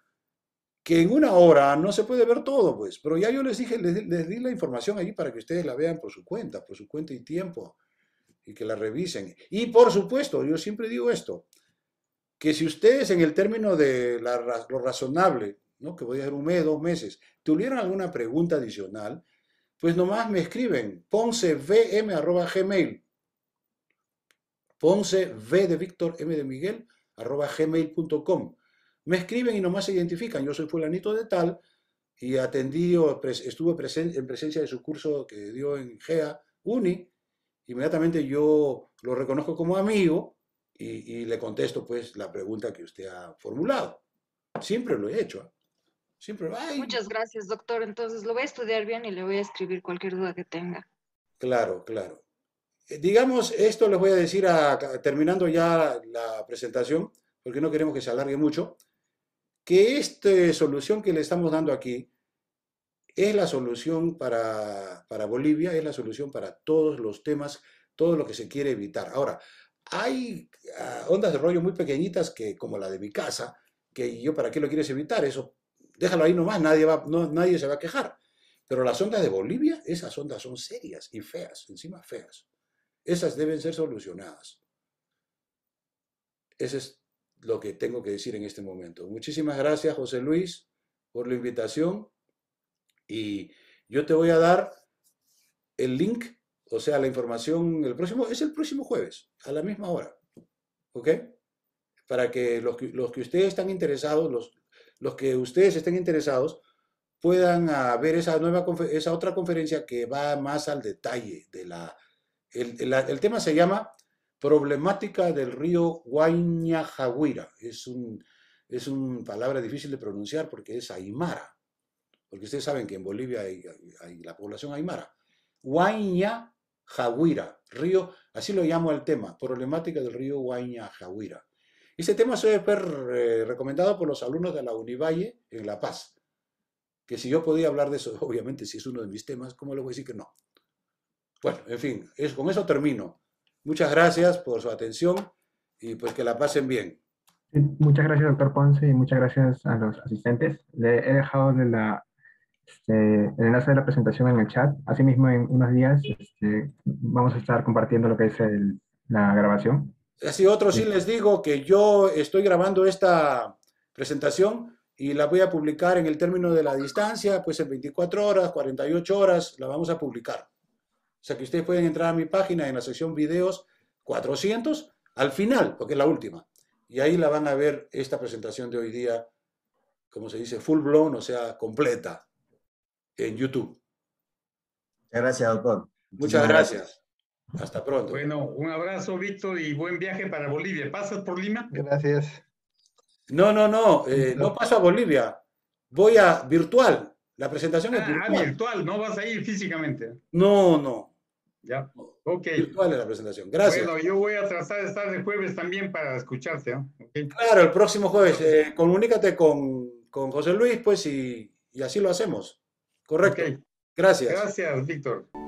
B: que en una hora no se puede ver todo, pues, pero ya yo les dije, les, di la información allí para que ustedes la vean por su cuenta, por su cuenta y tiempo, y que la revisen. Y por supuesto, yo siempre digo esto, que si ustedes en el término de lo razonable, ¿no? que voy a hacer un mes, dos meses, tuvieran alguna pregunta adicional, pues nomás me escriben gmail, poncevm.gmail gmail.com. Me escriben y nomás se identifican. Yo soy fulanito de tal y atendí estuve en presencia de su curso que dio en GEA Uni. Inmediatamente yo lo reconozco como amigo y, le contesto pues la pregunta que usted ha formulado. Siempre lo he hecho.
A: ¿eh? Muchas gracias, doctor. Entonces lo voy a estudiar bien y le voy a escribir cualquier duda que tenga.
B: Claro, claro. Eh, digamos, esto les voy a decir terminando ya la presentación, porque no queremos que se alargue mucho que esta solución que le estamos dando aquí es la solución para, Bolivia, es la solución para todos los temas, todo lo que se quiere evitar. Ahora, hay ah, ondas de rollo muy pequeñitas que, como la de mi casa, que yo para qué lo quieres evitar, eso déjalo ahí nomás, nadie, va, no, nadie se va a quejar. Pero las ondas de Bolivia, esas ondas son serias y feas, encima feas. Esas deben ser solucionadas. Ese es lo que tengo que decir en este momento. Muchísimas gracias, José Luis, por la invitación. Y yo te voy a dar el link, o sea, la información, el próximo, es el próximo jueves, a la misma hora. ¿Ok? Para que los, los que ustedes están interesados, los, los que ustedes estén interesados, puedan ah, ver esa, nueva esa otra conferencia que va más al detalle de la... el, el tema se llama Problemática del río Guañajahuira. Es, un, es una palabra difícil de pronunciar porque es aymara. Porque ustedes saben que en Bolivia hay, la población aymara. Guañajahuira, río, así lo llamo el tema, problemática del río y Este tema se ser eh, recomendado por los alumnos de la Univalle en La Paz. Que si yo podía hablar de eso, *laughs* obviamente si es uno de mis temas, ¿cómo le voy a decir que no? Bueno, en fin, es, con eso termino. Muchas gracias por su atención y pues que la pasen bien.
A: Muchas gracias, doctor Ponce, y muchas gracias a los asistentes. Le he dejado la, este, el enlace de la presentación en el chat. Asimismo, en unos días este, vamos a estar compartiendo lo que es la grabación.
B: Así otro sí les digo que yo estoy grabando esta presentación y la voy a publicar en el término de la distancia, pues en 24 horas, 48 horas, la vamos a publicar sea que ustedes pueden entrar a mi página en la sección videos 400 al final, porque es la última. Y ahí la van a ver esta presentación de hoy día, como se dice, full blown, o sea, completa, en YouTube.
C: gracias, doctor. Muchas gracias. Hasta pronto. Bueno, un abrazo, Víctor, y buen viaje para Bolivia. ¿Pasas por Lima? Gracias. No, no, no,
B: eh, no paso a Bolivia. Voy a virtual. La presentación es ah, ah, virtual. Ah,
C: virtual, no vas a ir
B: físicamente. No, no. Ya, ok. es la presentación. Gracias.
C: Bueno, yo voy a tratar de estar el jueves también para escucharte.
B: Claro, el próximo jueves. Eh, comunícate con, José Luis, pues, y, y así lo hacemos. Correcto. Gracias. Gracias, Víctor.